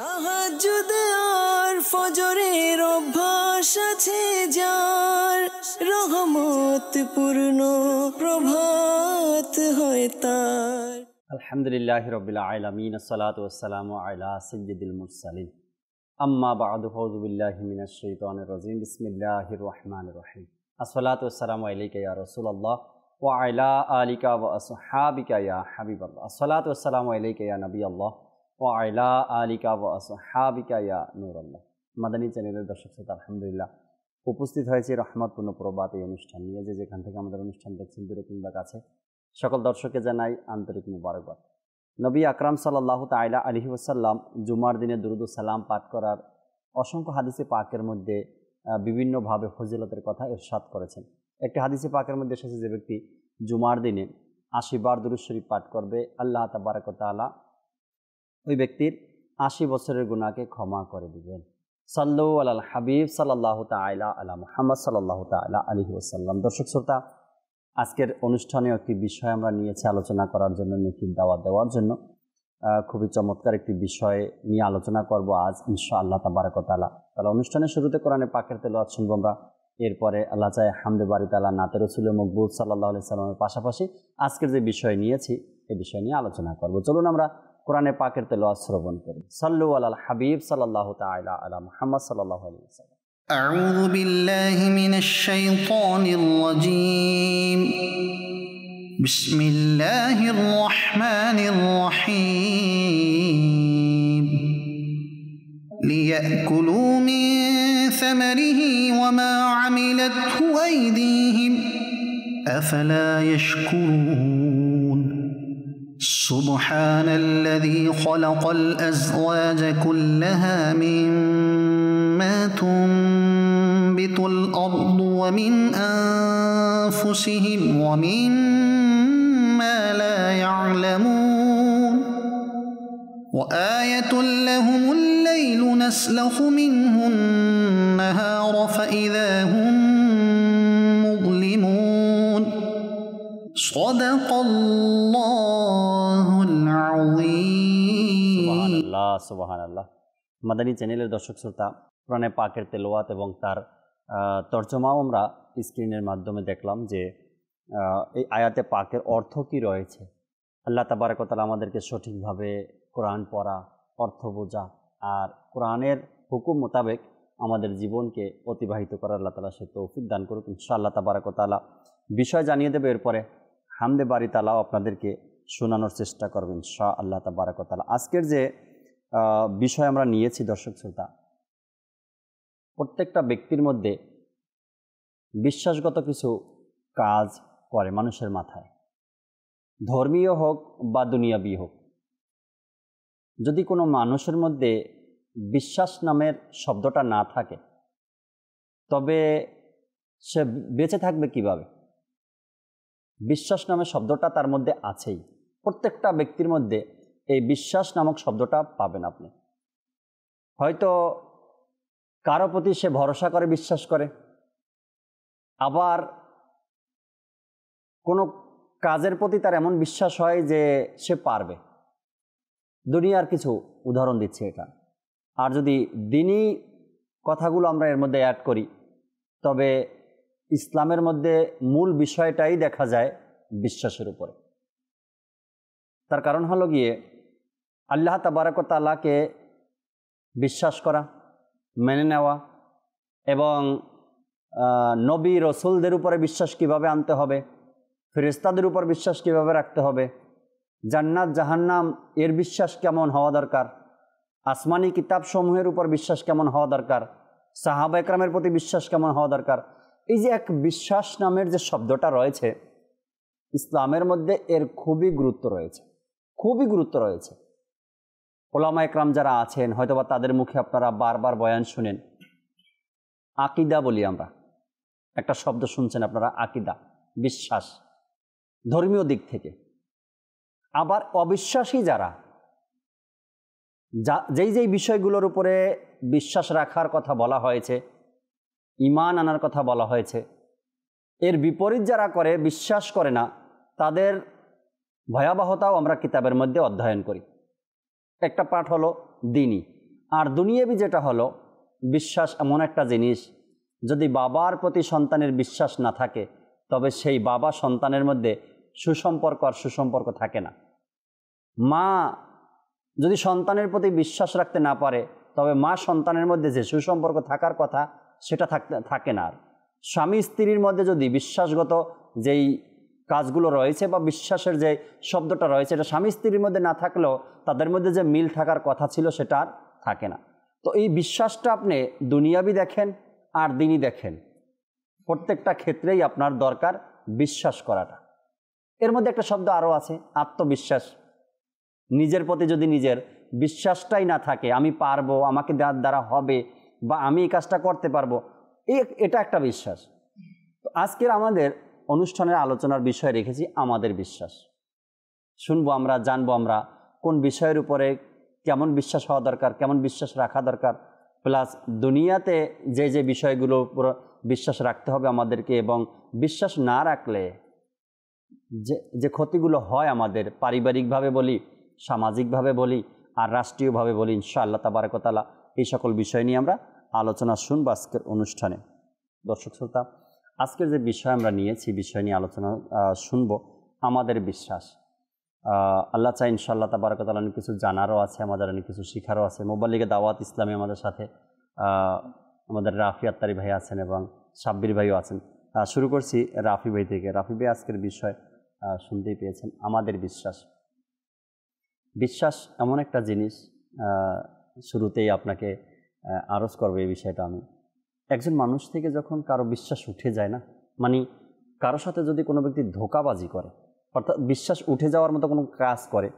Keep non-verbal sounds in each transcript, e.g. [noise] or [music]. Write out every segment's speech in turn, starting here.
তাহাজুদ আর ফজরের অভ্যাস আছে যার রহমত পূর্ণ প্রভাত হয় তার আলহামদুলিল্লাহ রবিল আলমিন সালাতাম আলা সৈয়দুল মুরসালিন আম্মা বা বাদু ফৌজুবিল্লাহি মিনাশ শাইতানির রাজিম বিসমিল্লাহির রহমানির রহিম আসসালাতু ওয়াসসালামু আলাইকা ইয়া রাসূলুল্লাহ ওয়া আইলা আলিকা ওয়া আসহাবিকা ইয়া হাবিবাল্লাহ আসসালাতু ওয়াসসালামু আলাইকা ইয়া নবী আল্লাহ ওয়াইলা আলিকা ওয়া হাবিকা ইয়া নুরাল্লাহ মাদানী চ্যানেলের দর্শক শ্রোতা আলহামদুলিল্লাহ উপস্থিত হয়েছে রহমতপূর্ণ প্রবাদ এই অনুষ্ঠান নিয়ে যে যেখান থেকে আমাদের অনুষ্ঠান দেখছেন দূরে কিংবা কাছে সকল দর্শককে জানাই আন্তরিক মুবারকবাদ নবী আকরাম সাল্লাহ তাইলা আলহি ওসাল্লাম জুমার দিনে দুরুদ সালাম পাঠ করার অসংখ্য হাদিসে পাকের মধ্যে বিভিন্নভাবে ফজিলতের কথা এরশাদ করেছেন একটি হাদিসে পাকের মধ্যে এসেছে যে ব্যক্তি জুমার দিনে আশিবার দুরুদ শরীফ পাঠ করবে আল্লাহ তাবারকতালা ওই ব্যক্তির আশি বছরের গুণাকে ক্ষমা করে দিবেন সাল্লু আল্লাহ হাবিব সাল্লাহ তাইলা আলা মোহাম্মদ সাল্লাহ তাইলা আলী ওসাল্লাম দর্শক শ্রোতা আজকের অনুষ্ঠানে একটি বিষয় আমরা নিয়েছি আলোচনা করার জন্য নেকির দাওয়া দেওয়ার জন্য খুবই চমৎকার একটি বিষয় নিয়ে আলোচনা করব আজ ইনশা আল্লাহ তাবারকতালা তাহলে অনুষ্ঠানের শুরুতে কোরআনে পাকের তেল শুনবো আমরা এরপরে আল্লাহ চায় হামদে বারিতালা নাতে রসুল মকবুল সাল্লাহ সাল্লামের পাশাপাশি আজকের যে বিষয় নিয়েছি এ বিষয় নিয়ে আলোচনা করব চলুন আমরা قرآن پاکر تلو اسربن کرد صلو على الحبیب صلی اللہ تعالی على محمد صلی اللہ علیہ وسلم اعوذ بالله من الشيطان الرجيم بسم الله الرحمن الرحيم ليأكلوا من ثمره وما عملته أيديهم افلا يشكرون سبحان الذي خلق الأزواج كلها مما تنبت الأرض ومن أنفسهم ومما لا يعلمون وآية لهم الليل نسلخ منه النهار فإذا هم مظلمون صدق الله সুবাহান আল্লাহ মাদানী চ্যানেলের দর্শক শ্রোতা প্রাণে পাকের তেলোয়াত এবং তার তর্জমাও আমরা স্ক্রিনের মাধ্যমে দেখলাম যে এই আয়াতে পাকের অর্থ কি রয়েছে আল্লাহ তাবারকতাল আমাদেরকে সঠিকভাবে কোরআন পড়া অর্থ বোঝা আর কোরআনের হুকুম মোতাবেক আমাদের জীবনকে অতিবাহিত করার আল্লাহ তালা সে তৌফিক দান করুক ইনশা ইনশাআল্লাহ তাবারকতালা বিষয় জানিয়ে দেবে এরপরে হামদে বাড়ি তালাও আপনাদেরকে শোনানোর চেষ্টা করবেন শাহ আল্লাহ তাবারকতালা আজকের যে বিষয় আমরা নিয়েছি দর্শক শ্রোতা প্রত্যেকটা ব্যক্তির মধ্যে বিশ্বাসগত কিছু কাজ করে মানুষের মাথায় ধর্মীয় হোক বা দুনিয়াবি হোক যদি কোনো মানুষের মধ্যে বিশ্বাস নামের শব্দটা না থাকে তবে সে বেঁচে থাকবে কিভাবে বিশ্বাস নামের শব্দটা তার মধ্যে আছেই প্রত্যেকটা ব্যক্তির মধ্যে এই বিশ্বাস নামক শব্দটা পাবেন আপনি হয়তো কারো প্রতি সে ভরসা করে বিশ্বাস করে আবার কোনো কাজের প্রতি তার এমন বিশ্বাস হয় যে সে পারবে দুনিয়ার কিছু উদাহরণ দিচ্ছে এটা আর যদি দিনই কথাগুলো আমরা এর মধ্যে অ্যাড করি তবে ইসলামের মধ্যে মূল বিষয়টাই দেখা যায় বিশ্বাসের উপরে তার কারণ হলো গিয়ে আল্লাহ তাবারকতালাকে বিশ্বাস করা মেনে নেওয়া এবং নবী রসুলদের উপরে বিশ্বাস কিভাবে আনতে হবে ফেরিস্তাদের উপর বিশ্বাস কিভাবে রাখতে হবে জান্নাত জাহান্নাম এর বিশ্বাস কেমন হওয়া দরকার আসমানি কিতাবসমূহের উপর বিশ্বাস কেমন হওয়া দরকার সাহাব একরামের প্রতি বিশ্বাস কেমন হওয়া দরকার এই যে এক বিশ্বাস নামের যে শব্দটা রয়েছে ইসলামের মধ্যে এর খুবই গুরুত্ব রয়েছে খুবই গুরুত্ব রয়েছে ওলামা একরাম যারা আছেন হয়তোবা তাদের মুখে আপনারা বারবার বয়ান শুনেন আকিদা বলি আমরা একটা শব্দ শুনছেন আপনারা আকিদা বিশ্বাস ধর্মীয় দিক থেকে আবার অবিশ্বাসী যারা যা যেই যেই বিষয়গুলোর উপরে বিশ্বাস রাখার কথা বলা হয়েছে ইমান আনার কথা বলা হয়েছে এর বিপরীত যারা করে বিশ্বাস করে না তাদের ভয়াবহতাও আমরা কিতাবের মধ্যে অধ্যয়ন করি একটা পাঠ হলো দিনই আর দুনিয়াবি যেটা হলো বিশ্বাস এমন একটা জিনিস যদি বাবার প্রতি সন্তানের বিশ্বাস না থাকে তবে সেই বাবা সন্তানের মধ্যে সুসম্পর্ক আর সুসম্পর্ক থাকে না মা যদি সন্তানের প্রতি বিশ্বাস রাখতে না পারে তবে মা সন্তানের মধ্যে যে সুসম্পর্ক থাকার কথা সেটা থাকতে থাকে না আর স্বামী স্ত্রীর মধ্যে যদি বিশ্বাসগত যেই কাজগুলো রয়েছে বা বিশ্বাসের যে শব্দটা রয়েছে এটা স্বামী স্ত্রীর মধ্যে না থাকলেও তাদের মধ্যে যে মিল থাকার কথা ছিল সেটা আর থাকে না তো এই বিশ্বাসটা আপনি দুনিয়াবি দেখেন আর দিনই দেখেন প্রত্যেকটা ক্ষেত্রেই আপনার দরকার বিশ্বাস করাটা এর মধ্যে একটা শব্দ আরও আছে আত্মবিশ্বাস নিজের প্রতি যদি নিজের বিশ্বাসটাই না থাকে আমি পারবো আমাকে দ্বারা হবে বা আমি এই কাজটা করতে পারবো এটা একটা বিশ্বাস আজকের আমাদের অনুষ্ঠানের আলোচনার বিষয় রেখেছি আমাদের বিশ্বাস শুনবো আমরা জানবো আমরা কোন বিষয়ের উপরে কেমন বিশ্বাস হওয়া দরকার কেমন বিশ্বাস রাখা দরকার প্লাস দুনিয়াতে যে যে বিষয়গুলো বিশ্বাস রাখতে হবে আমাদেরকে এবং বিশ্বাস না রাখলে যে যে ক্ষতিগুলো হয় আমাদের পারিবারিকভাবে বলি সামাজিকভাবে বলি আর রাষ্ট্রীয়ভাবে বলি ইনশাআল্লাহ তাবারকতালা এই সকল বিষয় নিয়ে আমরা আলোচনা শুনবো আজকের অনুষ্ঠানে দর্শক শ্রোতা আজকের যে বিষয় আমরা নিয়েছি বিষয় নিয়ে আলোচনা শুনব আমাদের বিশ্বাস আল্লাহ চাই ইনশাল্লাহ তাবারকাল অনেক কিছু জানারও আছে আমাদের অনেক কিছু শেখারও আছে মোবাল্লিকে দাওয়াত ইসলামী আমাদের সাথে আমাদের রাফি আত্তারি ভাই আছেন এবং সাব্বির ভাইও আছেন শুরু করছি রাফি ভাই থেকে রাফি ভাই আজকের বিষয় শুনতেই পেয়েছেন আমাদের বিশ্বাস বিশ্বাস এমন একটা জিনিস শুরুতেই আপনাকে আরজ করবো এই বিষয়টা আমি একজন মানুষ থেকে যখন কারো বিশ্বাস উঠে যায় না মানে কারো সাথে যদি কোনো ব্যক্তি ধোকাবাজি করে অর্থাৎ বিশ্বাস উঠে যাওয়ার মতো কোনো কাজ করে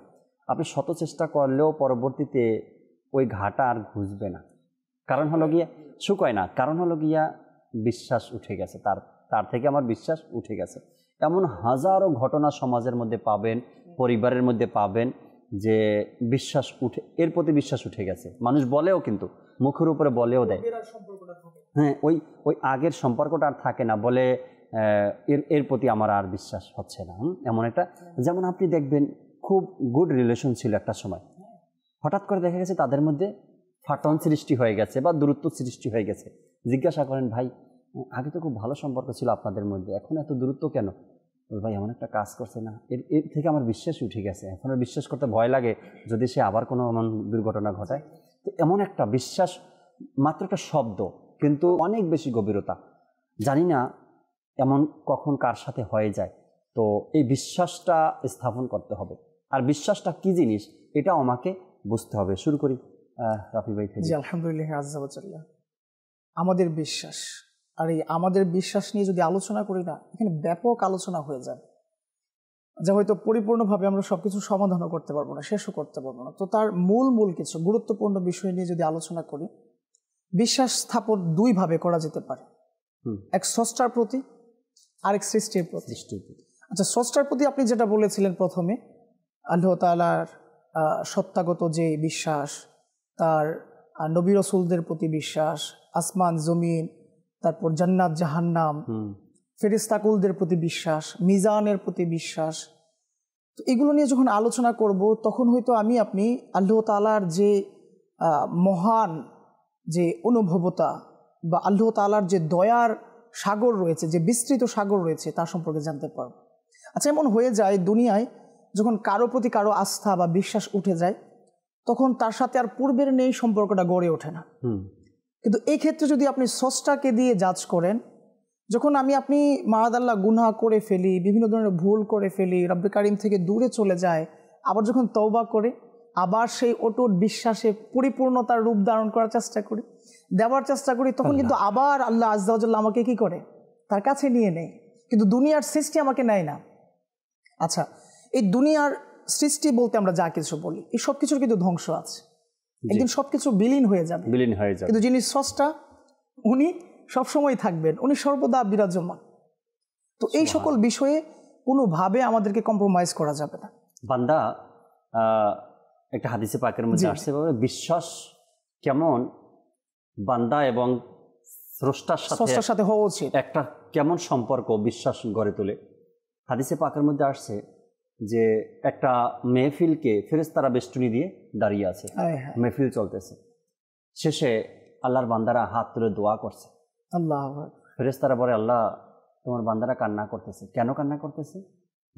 আপনি শত চেষ্টা করলেও পরবর্তীতে ওই ঘাটা আর ঘুষবে না কারণ হলো গিয়া শুকয় না কারণ হলো গিয়া বিশ্বাস উঠে গেছে তার তার থেকে আমার বিশ্বাস উঠে গেছে এমন হাজারো ঘটনা সমাজের মধ্যে পাবেন পরিবারের মধ্যে পাবেন যে বিশ্বাস উঠে এর প্রতি বিশ্বাস উঠে গেছে মানুষ বলেও কিন্তু মুখের উপরে বলেও দেয় হ্যাঁ ওই ওই আগের সম্পর্কটা আর থাকে না বলে এর এর প্রতি আমার আর বিশ্বাস হচ্ছে না এমন একটা যেমন আপনি দেখবেন খুব গুড রিলেশন ছিল একটা সময় হঠাৎ করে দেখা গেছে তাদের মধ্যে ফাটন সৃষ্টি হয়ে গেছে বা দূরত্ব সৃষ্টি হয়ে গেছে জিজ্ঞাসা করেন ভাই আগে তো খুব ভালো সম্পর্ক ছিল আপনাদের মধ্যে এখন এত দূরত্ব কেন ভাই এমন একটা কাজ করছে না এর এর থেকে আমার বিশ্বাস উঠে গেছে এখন আর বিশ্বাস করতে ভয় লাগে যদি সে আবার কোনো এমন দুর্ঘটনা ঘটায় তো এমন একটা বিশ্বাস মাত্র একটা শব্দ কিন্তু অনেক বেশি গভীরতা জানি না এমন কখন কার সাথে হয়ে যায় তো এই বিশ্বাসটা স্থাপন করতে হবে আর বিশ্বাসটা কি জিনিস এটা আমাকে বুঝতে হবে শুরু করি রাফি ভাই জি আলহামদুলিল্লাহ আজাল্লাহ আমাদের বিশ্বাস আর এই আমাদের বিশ্বাস নিয়ে যদি আলোচনা করি না এখানে ব্যাপক আলোচনা হয়ে যায় যা হয়তো পরিপূর্ণভাবে আমরা সবকিছু সমাধানও করতে পারবো না শেষও করতে পারবো না তো তার মূল মূল কিছু গুরুত্বপূর্ণ বিষয় নিয়ে যদি আলোচনা করি বিশ্বাস স্থাপন দুইভাবে করা যেতে পারে এক স্রষ্টার প্রতি আর এক সৃষ্টির প্রতি আচ্ছা স্রষ্টার প্রতি আপনি যেটা বলেছিলেন প্রথমে আল্লাহ তালার সত্যাগত যে বিশ্বাস তার নবী রসুলদের প্রতি বিশ্বাস আসমান জমিন তারপর জান্নাত জাহান্নাম ফেরিস্তাকুলদের প্রতি বিশ্বাস মিজানের প্রতি বিশ্বাস তো এগুলো নিয়ে যখন আলোচনা করব তখন হয়তো আমি আপনি আল্লাহ তালার যে মহান যে অনুভবতা বা আল্লাহ তালার যে দয়ার সাগর রয়েছে যে বিস্তৃত সাগর রয়েছে তার সম্পর্কে জানতে পারব আচ্ছা এমন হয়ে যায় দুনিয়ায় যখন কারো প্রতি কারো আস্থা বা বিশ্বাস উঠে যায় তখন তার সাথে আর পূর্বের নেই সম্পর্কটা গড়ে ওঠে না কিন্তু এই ক্ষেত্রে যদি আপনি সস্টাকে দিয়ে যাচ করেন যখন আমি আপনি মারাদাল্লা গুনা করে ফেলি বিভিন্ন ধরনের ভুল করে ফেলি রব্বে কারিম থেকে দূরে চলে যায় আবার যখন তওবা করে আবার সেই অটুট বিশ্বাসে পরিপূর্ণতার রূপ ধারণ করার চেষ্টা করি দেওয়ার চেষ্টা করি তখন কিন্তু আবার আল্লাহ আজদাউজ্জাল্লাহ আমাকে কি করে তার কাছে নিয়ে নেয় কিন্তু দুনিয়ার সৃষ্টি আমাকে নেয় না আচ্ছা এই দুনিয়ার সৃষ্টি বলতে আমরা যা কিছু বলি এই সব কিছুর কিন্তু ধ্বংস আছে একদিন সব কিছু বিলীন হয়ে যাবে বিলীন হয়ে যাবে কিন্তু যিনি স্রষ্টা উনি সবসময় থাকবেন উনি সর্বদা বিরাজমান তো এই সকল বিষয়ে কোনোভাবে আমাদেরকে কম্প্রোমাইজ করা যাবে না বান্দা একটা হাদিসে পাকের মধ্যে আসছে বিশ্বাস কেমন বান্দা এবং স্রষ্টার সাথে সাথে হওয়া উচিত একটা কেমন সম্পর্ক বিশ্বাস গড়ে তোলে হাদিসে পাকের মধ্যে আসছে যে একটা মেহফিলকে ফেরেস্তারা বেষ্টনি দিয়ে দাঁড়িয়ে আছে মেহফিল চলতেছে শেষে আল্লাহর বান্দারা হাত তুলে দোয়া করছে আল্লাহ ফেরেস্তারা পরে আল্লাহ তোমার বান্দারা কান্না করতেছে কেন কান্না করতেছে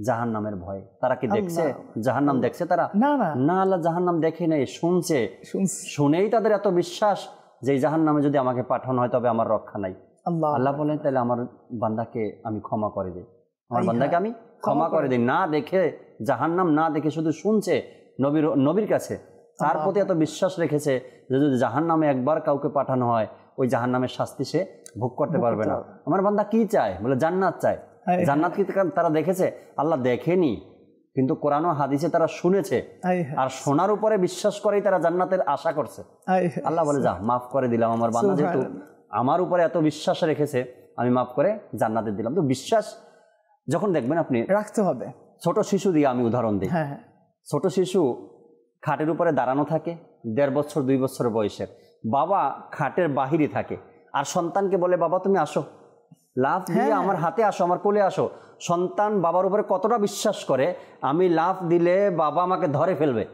জাহান নামের ভয় তারা কি দেখছে জাহান নাম দেখছে তারা না না না আল্লাহ জাহান নাম দেখে নেই শুনছে শুনেই তাদের এত বিশ্বাস যে জাহান নামে যদি আমাকে পাঠানো হয় তবে আমার রক্ষা নাই আল্লাহ বলেন তাহলে আমার বান্দাকে আমি ক্ষমা করে দিই আমার বান্দাকে আমি ক্ষমা করে দিই না দেখে জাহান নাম না দেখে শুধু শুনছে নবীর নবীর কাছে তার প্রতি এত বিশ্বাস রেখেছে যে যদি জাহান নামে একবার কাউকে পাঠানো হয় ওই জাহান নামের শাস্তি সে ভোগ করতে পারবে না আমার বান্দা কি চায় বলে জান্নাত চায় জান্নাত কি তারা দেখেছে আল্লাহ দেখেনি কিন্তু কোরআন হাদিসে তারা শুনেছে আর শোনার উপরে বিশ্বাস করেই তারা জান্নাতের আশা করছে আল্লাহ বলে যা মাফ করে দিলাম আমার বান্দা যেহেতু আমার উপরে এত বিশ্বাস রেখেছে আমি মাফ করে জান্নাতে দিলাম তো বিশ্বাস যখন দেখবেন আপনি রাখতে হবে ছোট শিশু দিয়ে আমি উদাহরণ দিই হ্যাঁ, হ্যাঁ। ছোট শিশু খাটের উপরে দাঁড়ানো থাকে দেড় বছর দুই বছর বয়সের বাবা খাটের বাহিরে থাকে আর সন্তানকে বলে বাবা তুমি আসো লাভ দিয়ে হ্যাঁ। আমার হাতে আসো আমার কোলে আসো সন্তান বাবার উপরে কতটা বিশ্বাস করে আমি লাভ দিলে বাবা আমাকে ধরে ফেলবে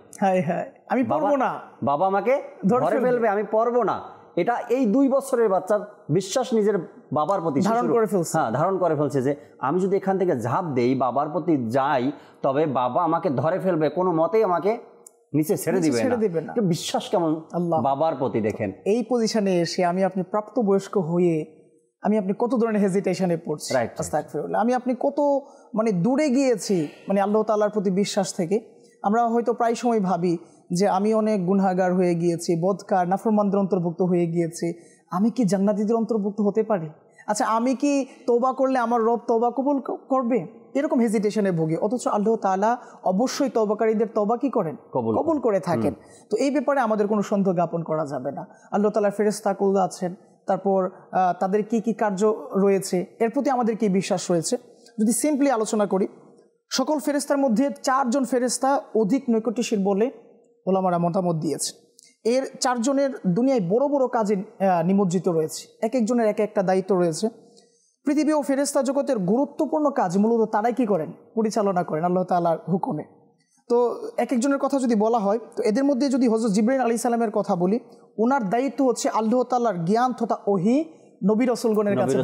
আমি পারবো না বাবা আমাকে ধরে ফেলবে আমি পারবো না এটা এই দুই বছরের বাচ্চার বিশ্বাস নিজের বাবার প্রতি ধারণ করে ফেলছে হ্যাঁ ধারণ করে ফেলছে যে আমি যদি এখান থেকে ঝাঁপ দেই বাবার প্রতি যাই তবে বাবা আমাকে ধরে ফেলবে কোনো মতেই আমাকে নিচে ছেড়ে দিবে ছেড়ে দিবে না বিশ্বাস কেমন আল্লাহ বাবার প্রতি দেখেন এই পজিশনে এসে আমি আপনি প্রাপ্তবয়স্ক হয়ে আমি আপনি কত ধরনের হেজিটেশনে পড়ছি আমি আপনি কত মানে দূরে গিয়েছি মানে আল্লাহ তাল্লাহার প্রতি বিশ্বাস থেকে আমরা হয়তো প্রায় সময় ভাবি যে আমি অনেক গুনাগার হয়ে গিয়েছি বদকার নাফরমানদের অন্তর্ভুক্ত হয়ে গিয়েছি আমি কি জান্নাতিদের অন্তর্ভুক্ত হতে পারি আচ্ছা আমি কি তৌবা করলে আমার রব তোবা কবুল করবে এরকম হেজিটেশনে ভুগি অথচ আল্লাহ তালা অবশ্যই তবাকারীদের তবা কি করেন কবুল করে থাকেন তো এই ব্যাপারে আমাদের কোনো সন্দেহ জ্ঞাপন করা যাবে না আল্লাহ তালা ফেরেস্তাকুল আছেন তারপর তাদের কি কি কার্য রয়েছে এর প্রতি আমাদের কি বিশ্বাস রয়েছে যদি সিম্পলি আলোচনা করি সকল ফেরেস্তার মধ্যে চারজন ফেরিস্তা অধিক নৈকট্যশীল বলে ওলামারা মতামত দিয়েছে এর চারজনের দুনিয়ায় বড় বড় কাজে নিমজ্জিত রয়েছে এক একজনের এক একটা দায়িত্ব রয়েছে পৃথিবী ও ফেরেস্তা জগতের গুরুত্বপূর্ণ কাজ মূলত তারাই কি করেন পরিচালনা করেন আল্লাহ তাল্লাহার হুকুমে তো এক একজনের কথা যদি বলা হয় তো এদের মধ্যে যদি হজরত জিব্রাহিম আলী সালামের কথা বলি ওনার দায়িত্ব হচ্ছে আল্লাহ তাল্লার জ্ঞান তথা ওহি নবী রসুলগণের কাছে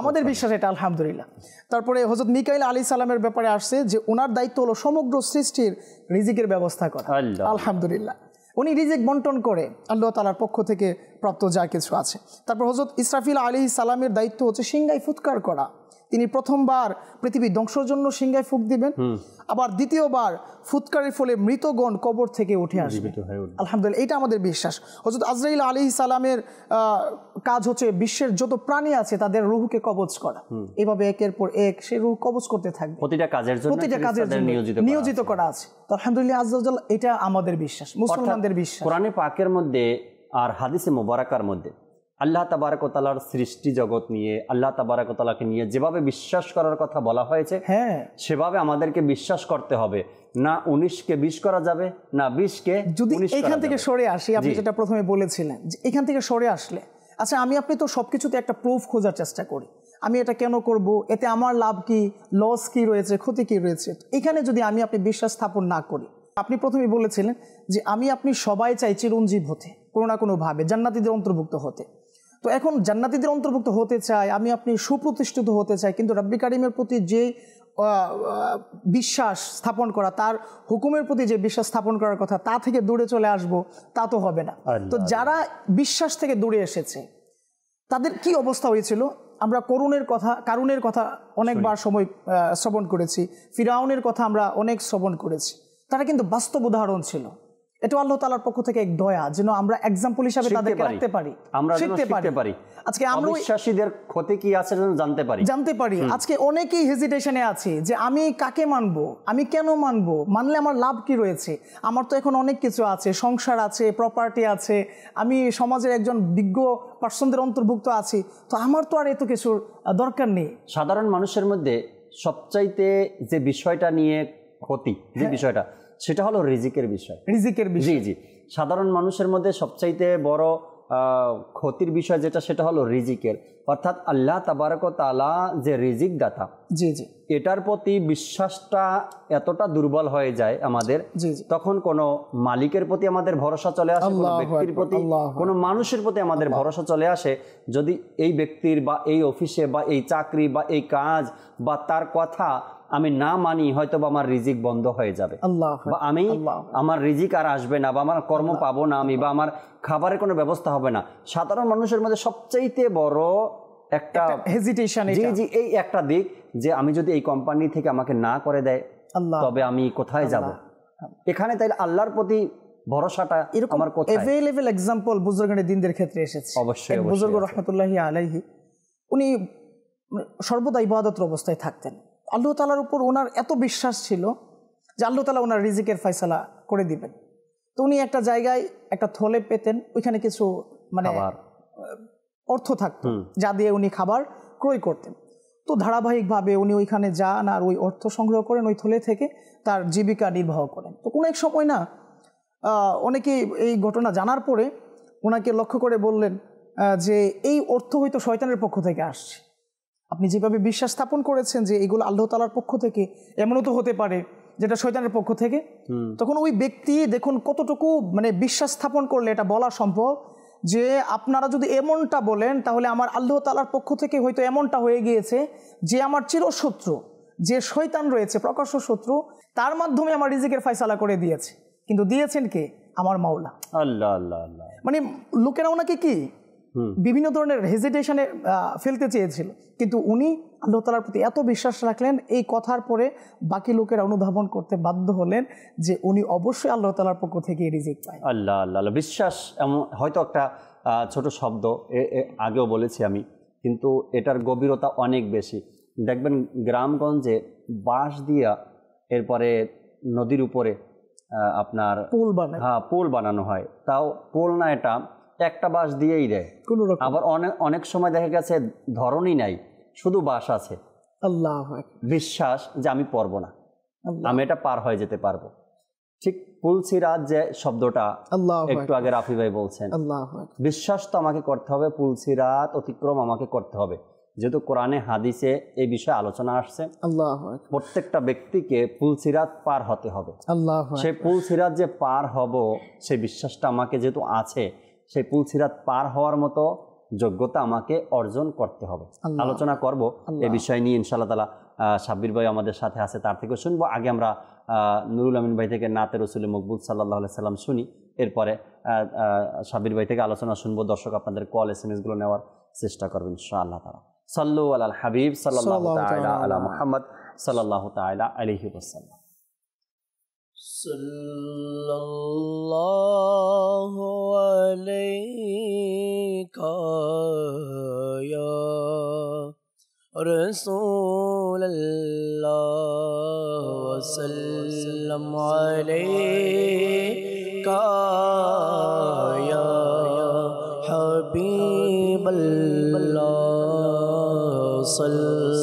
আমাদের বিশ্বাস এটা আলহামদুলিল্লাহ তারপরে হজরত মিকাইল আলী সালামের ব্যাপারে আসছে যে ওনার দায়িত্ব হলো সমগ্র সৃষ্টির রিজিকের ব্যবস্থা করা আলহামদুলিল্লাহ উনি রিজিক বন্টন করে আল্লাহ তালার পক্ষ থেকে প্রাপ্ত যা কিছু আছে তারপর হজরত ইসরাফিল আলী সালামের দায়িত্ব হচ্ছে সিংগাই ফুৎকার করা তিনি প্রথমবার পৃথিবী ধ্বংসের জন্য সিংহায় ফুক দিবেন আবার দ্বিতীয়বার ফুৎকারের ফলে মৃতগণ কবর থেকে উঠে আসবে আলহামদুলিল্লাহ এটা আমাদের বিশ্বাস হজরত আজরাইল আলী সালামের কাজ হচ্ছে বিশ্বের যত প্রাণী আছে তাদের রুহুকে কবজ করা এইভাবে একের পর এক সে রুহ কবজ করতে থাকবে প্রতিটা কাজের জন্য প্রতিটা কাজের জন্য নিয়োজিত করা আছে তো আলহামদুলিল্লাহ আজরাইল এটা আমাদের বিশ্বাস মুসলমানদের বিশ্বাস কোরআনে পাকের মধ্যে আর হাদিসে মোবারকার মধ্যে আল্লাহ তাবারকতালার সৃষ্টি জগৎ নিয়ে আল্লাহ তাবারকতালাকে নিয়ে যেভাবে বিশ্বাস করার কথা বলা হয়েছে হ্যাঁ সেভাবে আমাদেরকে বিশ্বাস করতে হবে না উনিশকে বিশ করা যাবে না বিশকে যদি এখান থেকে সরে আসি আপনি যেটা প্রথমে বলেছিলেন যে এখান থেকে সরে আসলে আচ্ছা আমি আপনি তো সব কিছুতে একটা প্রুফ খোঁজার চেষ্টা করি আমি এটা কেন করব এতে আমার লাভ কি লস কি রয়েছে ক্ষতি কি রয়েছে এখানে যদি আমি আপনি বিশ্বাস স্থাপন না করি আপনি প্রথমেই বলেছিলেন যে আমি আপনি সবাই চাই চিরঞ্জীব হতে কোনো না কোনোভাবে জান্নাতিদের অন্তর্ভুক্ত হতে তো এখন জান্নাতিদের অন্তর্ভুক্ত হতে চায় আমি আপনি সুপ্রতিষ্ঠিত হতে চাই কিন্তু রব্বি কারিমের প্রতি যে বিশ্বাস স্থাপন করা তার হুকুমের প্রতি যে বিশ্বাস স্থাপন করার কথা তা থেকে দূরে চলে আসব তা তো হবে না তো যারা বিশ্বাস থেকে দূরে এসেছে তাদের কি অবস্থা হয়েছিল আমরা করুণের কথা কারুনের কথা অনেকবার সময় শ্রবণ করেছি ফিরাউনের কথা আমরা অনেক শ্রবণ করেছি তারা কিন্তু বাস্তব উদাহরণ ছিল এটা আল্লাহ তালার পক্ষ থেকে এক দয়া যেন আমরা এক্সাম্পল হিসাবে তাদেরকে রাখতে পারি আমরা শিখতে পারি আজকে আমরা বিশ্বাসীদের ক্ষতি কি আছে যেন জানতে পারি জানতে পারি আজকে অনেকেই হেজিটেশনে আছে যে আমি কাকে মানবো আমি কেন মানবো মানলে আমার লাভ কি রয়েছে আমার তো এখন অনেক কিছু আছে সংসার আছে প্রপার্টি আছে আমি সমাজের একজন বিজ্ঞ পার্সনদের অন্তর্ভুক্ত আছি তো আমার তো আর এত কিছুর দরকার নেই সাধারণ মানুষের মধ্যে সবচাইতে যে বিষয়টা নিয়ে ক্ষতি যে হ্যাঁ। বিষয়টা সেটা হলো রিজিকের বিষয় রিজিকের বিষয় জি জি সাধারণ মানুষের মধ্যে সবচাইতে বড় ক্ষতির বিষয় যেটা সেটা হলো রিজিকের অর্থাৎ আল্লাহ তাবারক তালা যে রিজিক দাতা জি জি এটার প্রতি বিশ্বাসটা এতটা দুর্বল হয়ে যায় আমাদের তখন কোনো মালিকের প্রতি আমাদের ভরসা চলে আসে কোনো ব্যক্তির প্রতি কোনো মানুষের প্রতি আমাদের ভরসা চলে আসে যদি এই ব্যক্তির বা এই অফিসে বা এই চাকরি বা এই কাজ বা তার কথা আমি না মানি হয়তো বা আমার রিজিক বন্ধ হয়ে যাবে বা আমি আমার রিজিক আর আসবে না বা আমার কর্ম পাবো না আমি বা আমার খাবারের কোনো ব্যবস্থা হবে না সাধারণ মানুষের মধ্যে সবচাইতে বড় একটা হেজিটেশন জি জি এই একটা দিক যে আমি যদি এই কোম্পানি থেকে আমাকে না করে দেয় তবে আমি কোথায় যাব এখানে তাই আল্লাহর প্রতি ভরসাটা এরকম আমার কোথায় अवेलेबल एग्जांपल বুজুর্গানের দিনদের ক্ষেত্রে এসেছে অবশ্যই বুজুর্গ রাহমাতুল্লাহি আলাইহি উনি সর্বদা ইবাদতের অবস্থায় থাকতেন আল্লাহ তালার উপর ওনার এত বিশ্বাস ছিল যে আল্লাহ তালা ওনার রিজিকের ফয়সলা করে দিবেন তো উনি একটা জায়গায় একটা থলে পেতেন ওইখানে কিছু মানে অর্থ থাকত যা দিয়ে উনি খাবার ক্রয় করতেন তো ধারাবাহিকভাবে উনি ওইখানে যান আর ওই অর্থ সংগ্রহ করেন ওই থলে থেকে তার জীবিকা নির্বাহ করেন তো কোনো এক সময় না অনেকেই এই ঘটনা জানার পরে ওনাকে লক্ষ্য করে বললেন যে এই অর্থ হয়তো শয়তানের পক্ষ থেকে আসছে আপনি যেভাবে বিশ্বাস স্থাপন করেছেন যে এগুলো আল্লাহ তালার পক্ষ থেকে এমনও তো হতে পারে যেটা শৈতানের পক্ষ থেকে তখন ওই ব্যক্তি দেখুন কতটুকু মানে বিশ্বাস স্থাপন করলে এটা বলা সম্ভব যে আপনারা যদি এমনটা বলেন তাহলে আমার আল্লাহ তালার পক্ষ থেকে হয়তো এমনটা হয়ে গিয়েছে যে আমার চিরশত্রু যে শৈতান রয়েছে প্রকাশ্য শত্রু তার মাধ্যমে আমার রিজিকের ফয়সালা করে দিয়েছে কিন্তু দিয়েছেন কে আমার মাওলা আল্লাহ আল্লাহ আল্লাহ মানে লোকেরা ওনাকে কি বিভিন্ন ধরনের হেজিটেশনে ফেলতে চেয়েছিল কিন্তু উনি আল্লাহ তালার প্রতি এত বিশ্বাস রাখলেন এই কথার পরে বাকি লোকেরা অনুধাবন করতে বাধ্য হলেন যে উনি অবশ্যই আল্লাহ তালার পক্ষ থেকে রিজিক পায় আল্লাহ আল্লাহ বিশ্বাস এমন হয়তো একটা ছোট শব্দ আগেও বলেছি আমি কিন্তু এটার গভীরতা অনেক বেশি দেখবেন গ্রামগঞ্জে বাঁশ দিয়া এরপরে নদীর উপরে আপনার পোল বানানো হ্যাঁ পোল বানানো হয় তাও পোল না এটা একটা বাঁশ দিয়েই দেয় কোনো আবার অনেক অনেক সময় দেখা গেছে ধরনই নাই শুধু বাঁশ আছে আল্লাহ বিশ্বাস যে আমি পারবো না আমি এটা পার হয়ে যেতে পারবো ঠিক পুলসি রাত যে শব্দটা একটু আগে রাফি ভাই বলছেন বিশ্বাস তো আমাকে করতে হবে পুলসি রাত অতিক্রম আমাকে করতে হবে যেহেতু কোরআনে হাদিসে এই বিষয়ে আলোচনা আসছে প্রত্যেকটা ব্যক্তিকে পুলসিরাত পার হতে হবে সে পুলসিরাত যে পার হব সে বিশ্বাসটা আমাকে যেহেতু আছে সেই পুলসিরাত পার হওয়ার মতো যোগ্যতা আমাকে অর্জন করতে হবে আলোচনা করব এ বিষয় নিয়ে ইনশাল্লাহ তালা সাব্বির ভাই আমাদের সাথে আছে তার থেকে শুনবো আগে আমরা নুরুল আমিন ভাই থেকে নাতে রসুল মকবুল সাল্লাহ সাল্লাম শুনি এরপরে সাব্বির ভাই থেকে আলোচনা শুনবো দর্শক আপনাদের কল এস এম এস গুলো নেওয়ার চেষ্টা করবেন ইনশাআল্লাহ তালা সাল্লু আল হাবিব সাল্লাহ আলা মোহাম্মদ সাল্লাহ তাইলা আলহিবাসাল্লাম صلی اللہ اللہ علیہ یا رسول وسلم علیہ یا حبیب اللہ صلی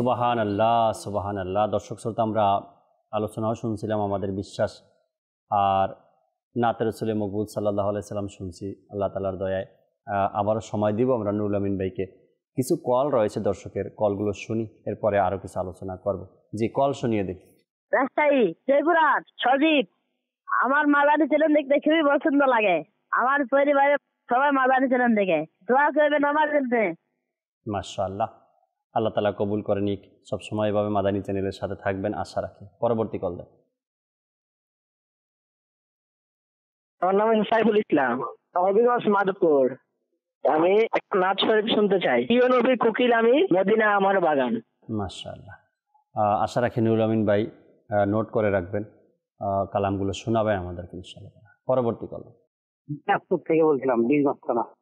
সুবাহান আল্লাহ সুবাহান আল্লাহ দর্শক শ্রোতা আমরা আলোচনাও শুনছিলাম আমাদের বিশ্বাস আর নাতের রসুলের মকবুল সাল্লাহ সাল্লাম শুনছি আল্লাহ তালার দয়ায় আবারও সময় দিব আমরা নুরুল আমিন ভাইকে কিছু কল রয়েছে দর্শকের কলগুলো শুনি এরপরে আরও কিছু আলোচনা করব যে কল শুনিয়ে দেখি সজীব আমার মাদানি চ্যানেল দেখতে খুবই পছন্দ লাগে আমার পরিবারে সবাই মাদানি চ্যানেল দেখে দোয়া করবেন আমার জন্য মাশাআল্লাহ আল্লাহ তালা কবুল করে নিক সবসময় এভাবে মাদানী চ্যানেলের সাথে থাকবেন আশা রাখি পরবর্তী কল দেন আমার নাম সাইফুল ইসলাম মাধবপুর আমি একটা নাচ শরীফ শুনতে চাই প্রিয় নবী কুকিল আমি মদিনা আমার বাগান আশা রাখি নুরুল আমিন ভাই নোট করে রাখবেন কালামগুলো শোনাবেন আমাদেরকে ইনশাআল্লাহ পরবর্তী কল থেকে বলছিলাম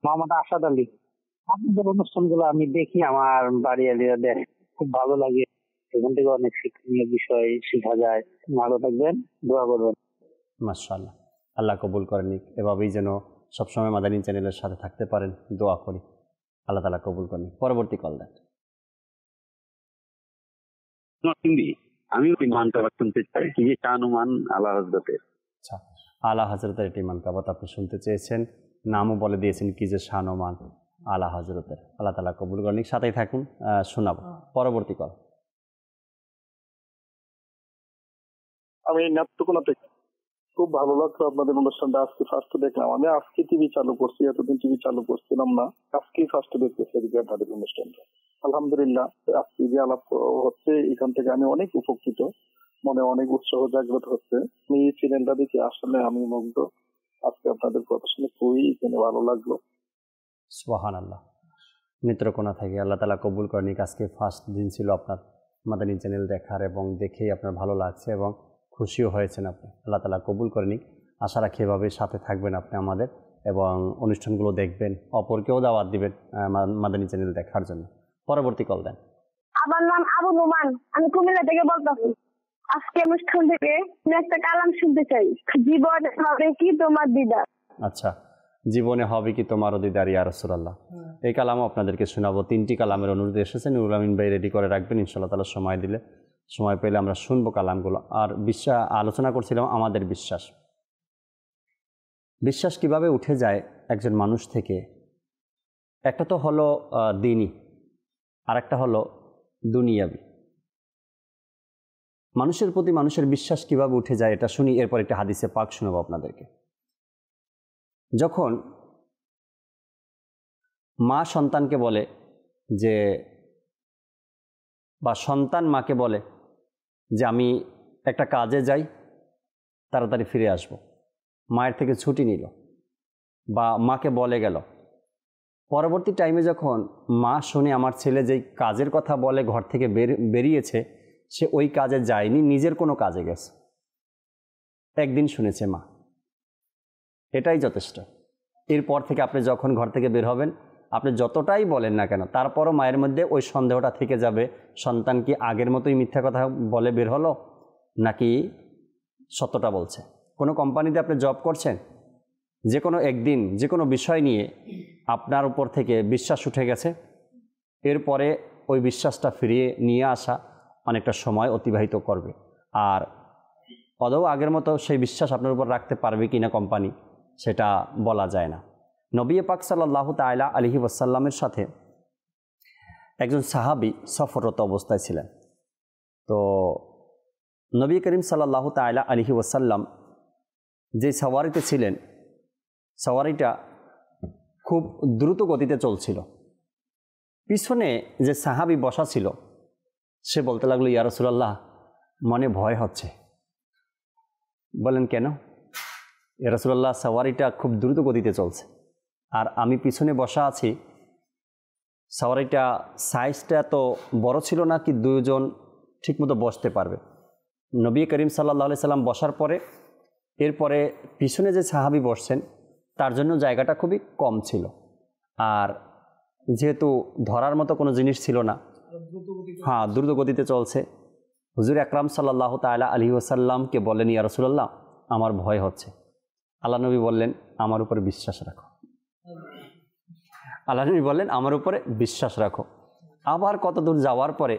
মোহাম্মদ আসাদ আলী আপনাদের অনুষ্ঠান গুলো আমি দেখি আমার বাড়ি দেখ খুব ভালো লাগে এখান থেকে অনেক শিক্ষণীয় বিষয় শেখা যায় ভালো থাকবেন দোয়া করবেন মাসাল্লাহ আল্লাহ কবুল করেনি এভাবেই যেন সবসময় মাদানী চ্যানেলের সাথে থাকতে পারেন দোয়া করি আল্লাহ তালা কবুল করেনি পরবর্তী কল দেন আমি ওই মানকাবাদ শুনতে চাই যে কানুমান আল্লাহ হজরতের আচ্ছা আলা হাজরতের একটি মানকাবাত আপনি শুনতে চেয়েছেন নামও বলে দিয়েছেন কি যে শানমান আলা হজরতের আল্লাহ তালা কবুল করেন সাথেই থাকুন শোনাবো হ্যাঁ। পরবর্তী কল আমি থেকে খুব ভালো লাগতো আপনাদের অনুষ্ঠানটা আজকে ফার্স্ট দেখলাম আমি আজকে টিভি চালু করছি এতদিন টিভি চালু করছিলাম না আজকেই ফার্স্ট দেখতেছি আপনাদের অনুষ্ঠানটা আলহামদুলিল্লাহ আজকে যে আলাপ হচ্ছে এখান থেকে আমি অনেক উপকৃত মনে অনেক উৎসাহ জাগ্রত হচ্ছে আমি এই চ্যানেলটা দেখে আসলে আমি মুগ্ধ আজকে আপনাদের কথা শুনে খুবই ভালো লাগলো সোহান আল্লাহ মিত্রকোনা থেকে আল্লাহ তালা কবুল করেনি আজকে ফার্স্ট দিন ছিল আপনার মাদানী চ্যানেল দেখার এবং দেখেই আপনার ভালো লাগছে এবং খুশিও হয়েছেন আপনি আল্লাহ তালা কবুল করেনি আশা রাখি এভাবে সাথে থাকবেন আপনি আমাদের এবং অনুষ্ঠানগুলো দেখবেন অপরকেও দাওয়াত দিবেন মাদানী চ্যানেল দেখার জন্য পরবর্তী কল দেন আমার নাম আবু নোমান আমি কুমিল্লা থেকে বলতেছি আজকে অনুষ্ঠান থেকে একটা কালাম শুনতে চাই জীবন হবে কি তোমার দিদা আচ্ছা জীবনে হবে কি তোমার অধিদার ইয়া রসুল্লাহ এই কালামও আপনাদেরকে শোনাবো তিনটি কালামের অনুরোধ এসেছে নুরুল আমিন ভাই রেডি করে রাখবেন ইনশাল্লাহ তালা সময় দিলে সময় পেলে আমরা শুনবো কালামগুলো আর বিশ্বাস আলোচনা করছিলাম আমাদের বিশ্বাস বিশ্বাস কিভাবে উঠে যায় একজন মানুষ থেকে একটা তো হলো দিনই আর একটা হলো দুনিয়াবি মানুষের প্রতি মানুষের বিশ্বাস কিভাবে উঠে যায় এটা শুনি এরপর একটা হাদিসে পাক শুনাবো আপনাদেরকে যখন মা সন্তানকে বলে যে বা সন্তান মাকে বলে যে আমি একটা কাজে যাই তাড়াতাড়ি ফিরে আসব মায়ের থেকে ছুটি নিল বা মাকে বলে গেল পরবর্তী টাইমে যখন মা শুনে আমার ছেলে যেই কাজের কথা বলে ঘর থেকে বেরিয়েছে সে ওই কাজে যায়নি নিজের কোনো কাজে গেছে একদিন শুনেছে মা এটাই যথেষ্ট এরপর থেকে আপনি যখন ঘর থেকে বের হবেন আপনি যতটাই বলেন না কেন তারপরও মায়ের মধ্যে ওই সন্দেহটা থেকে যাবে সন্তান কি আগের মতোই মিথ্যা কথা বলে বের হলো নাকি সত্যটা বলছে কোনো কোম্পানিতে আপনি জব করছেন যে কোনো একদিন যে কোনো বিষয় নিয়ে আপনার উপর থেকে বিশ্বাস উঠে গেছে এরপরে ওই বিশ্বাসটা ফিরিয়ে নিয়ে আসা অনেকটা সময় অতিবাহিত করবে আর অদৌ আগের মতো সেই বিশ্বাস আপনার উপর রাখতে পারবে কি না কোম্পানি সেটা বলা যায় না নবী পাক সাল্লাহ তাইলা আলহি ওয়াসাল্লামের সাথে একজন সাহাবি সফররত অবস্থায় ছিলেন তো নবী করিম সাল্লাহ তাইলা আলহি ওয়াসাল্লাম যে সাওয়ারিতে ছিলেন সাওয়ারিটা খুব দ্রুত গতিতে চলছিল পিছনে যে সাহাবি বসা ছিল সে বলতে লাগলো ইয়ারসুল্লাহ মনে ভয় হচ্ছে বলেন কেন রসুল্লাহ সাওয়ারিটা খুব দ্রুত গতিতে চলছে আর আমি পিছনে বসা আছি সাওয়ারিটা সাইজটা তো বড় ছিল না কি দুজন ঠিকমতো বসতে পারবে নবী করিম সাল্লাহ সাল্লাম বসার পরে এরপরে পিছনে যে সাহাবি বসছেন তার জন্য জায়গাটা খুবই কম ছিল আর যেহেতু ধরার মতো কোনো জিনিস ছিল না হ্যাঁ দ্রুত গতিতে চলছে হুজুর আকরাম সাল্লাহ তালা আলী ওসাল্লামকে বলেন ইয়া রসুল্লাহ আমার ভয় হচ্ছে আল্লাহ নবী বললেন আমার উপরে বিশ্বাস রাখো আল্লাহ নবী বললেন আমার উপরে বিশ্বাস রাখো আবার কত দূর যাওয়ার পরে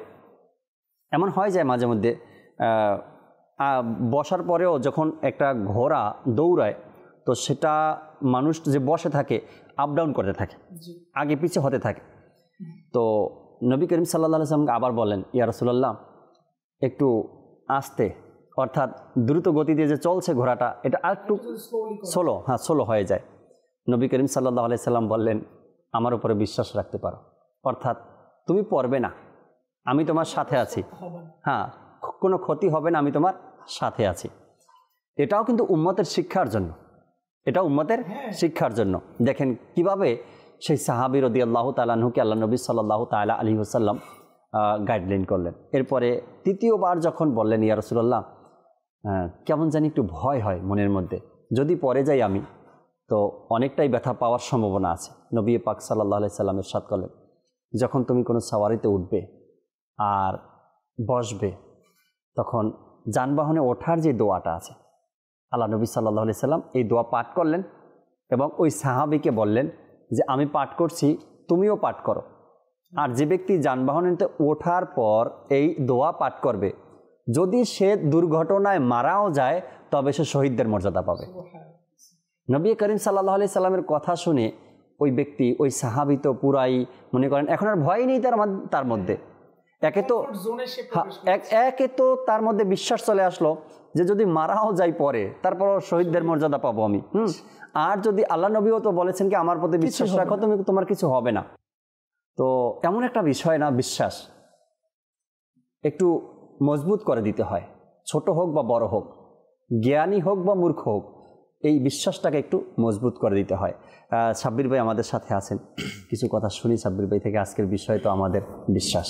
এমন হয় যায় মাঝে মধ্যে বসার পরেও যখন একটা ঘোড়া দৌড়ায় তো সেটা মানুষ যে বসে থাকে আপ ডাউন করতে থাকে আগে পিছিয়ে হতে থাকে তো নবী করিম সাল্লাহ সাল্লামকে আবার বলেন ইয়ারসুল্লাহ একটু আসতে অর্থাৎ দ্রুত গতিতে যে চলছে ঘোড়াটা এটা আর একটু সোলো হ্যাঁ সোলো হয়ে যায় নবী করিম সাল্লাহ আলি সাল্লাম বললেন আমার উপরে বিশ্বাস রাখতে পারো অর্থাৎ তুমি পড়বে না আমি তোমার সাথে আছি হ্যাঁ কোনো ক্ষতি হবে না আমি তোমার সাথে আছি এটাও কিন্তু উম্মতের শিক্ষার জন্য এটা উম্মতের শিক্ষার জন্য দেখেন কিভাবে সেই সাহাবির রদি আল্লাহ তালাহুকে আল্লাহ নবী সাল্লাহ তাল্লাহ আলী হুসাল্লাম গাইডলাইন করলেন এরপরে তৃতীয়বার যখন বললেন ইয়ারসুল্লাহ হ্যাঁ, কেমন জানি একটু ভয় হয় মনের মধ্যে যদি পরে যাই আমি তো অনেকটাই ব্যথা পাওয়ার সম্ভাবনা আছে নবী পাক সাল্লাহ সাল্লামের সাত করলেন যখন তুমি কোনো সাওয়ারিতে উঠবে আর বসবে তখন যানবাহনে ওঠার যে দোয়াটা আছে আল্লাহ নবী সাল্লাহ সাল্লাম এই দোয়া পাঠ করলেন এবং ওই সাহাবিকে বললেন যে আমি পাঠ করছি তুমিও পাঠ করো আর যে ব্যক্তি যানবাহনেতে ওঠার পর এই দোয়া পাঠ করবে যদি সে দুর্ঘটনায় মারাও যায় তবে সে শহীদদের মর্যাদা পাবে নবী করিম সাল্লাহ আলি সাল্লামের কথা শুনে ওই ব্যক্তি ওই সাহাবিত পুরাই মনে করেন এখন আর ভয় নেই তার তার মধ্যে একে তো একে তো তার মধ্যে বিশ্বাস চলে আসলো যে যদি মারাও যাই পরে তারপর শহীদদের মর্যাদা পাবো আমি হুম আর যদি আল্লাহ নবীও তো বলেছেন কি আমার প্রতি বিশ্বাস রাখো তুমি তোমার কিছু হবে না তো এমন একটা বিষয় না বিশ্বাস একটু মজবুত করে দিতে হয় ছোট হোক বা বড় হোক জ্ঞানী হোক বা মূর্খ হোক এই বিশ্বাসটাকে একটু মজবুত করে দিতে হয় সাব্বির ভাই আমাদের সাথে আছেন কিছু কথা শুনি সাব্বির ভাই থেকে আজকের বিষয় তো আমাদের বিশ্বাস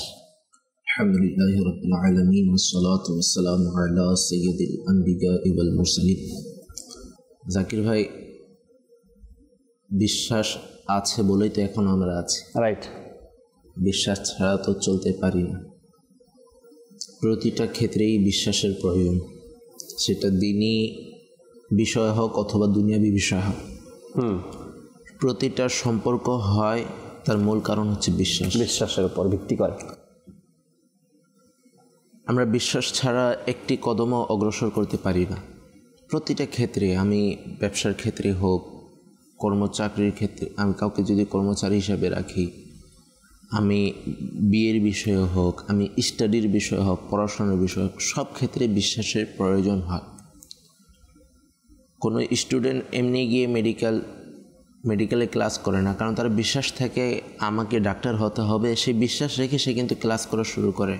জাকির ভাই বিশ্বাস আছে বলেই তো এখন আমরা আছি রাইট বিশ্বাস ছাড়া তো চলতে পারি না প্রতিটা ক্ষেত্রেই বিশ্বাসের প্রয়োজন সেটা দিনই বিষয় হোক অথবা দুনিয়াবী বিষয় হোক প্রতিটা সম্পর্ক হয় তার মূল কারণ হচ্ছে বিশ্বাস বিশ্বাসের উপর ভিত্তি করে আমরা বিশ্বাস ছাড়া একটি কদমও অগ্রসর করতে পারি না প্রতিটা ক্ষেত্রে আমি ব্যবসার ক্ষেত্রে হোক কর্মচাকরির ক্ষেত্রে আমি কাউকে যদি কর্মচারী হিসাবে রাখি আমি বিয়ের বিষয়ে হোক আমি স্টাডির বিষয়ে হোক পড়াশোনার বিষয়ে হোক সব ক্ষেত্রে বিশ্বাসের প্রয়োজন হয় কোনো স্টুডেন্ট এমনি গিয়ে মেডিকেল মেডিকেলে ক্লাস করে না কারণ তার বিশ্বাস থাকে আমাকে ডাক্তার হতে হবে সে বিশ্বাস রেখে সে কিন্তু ক্লাস করা শুরু করে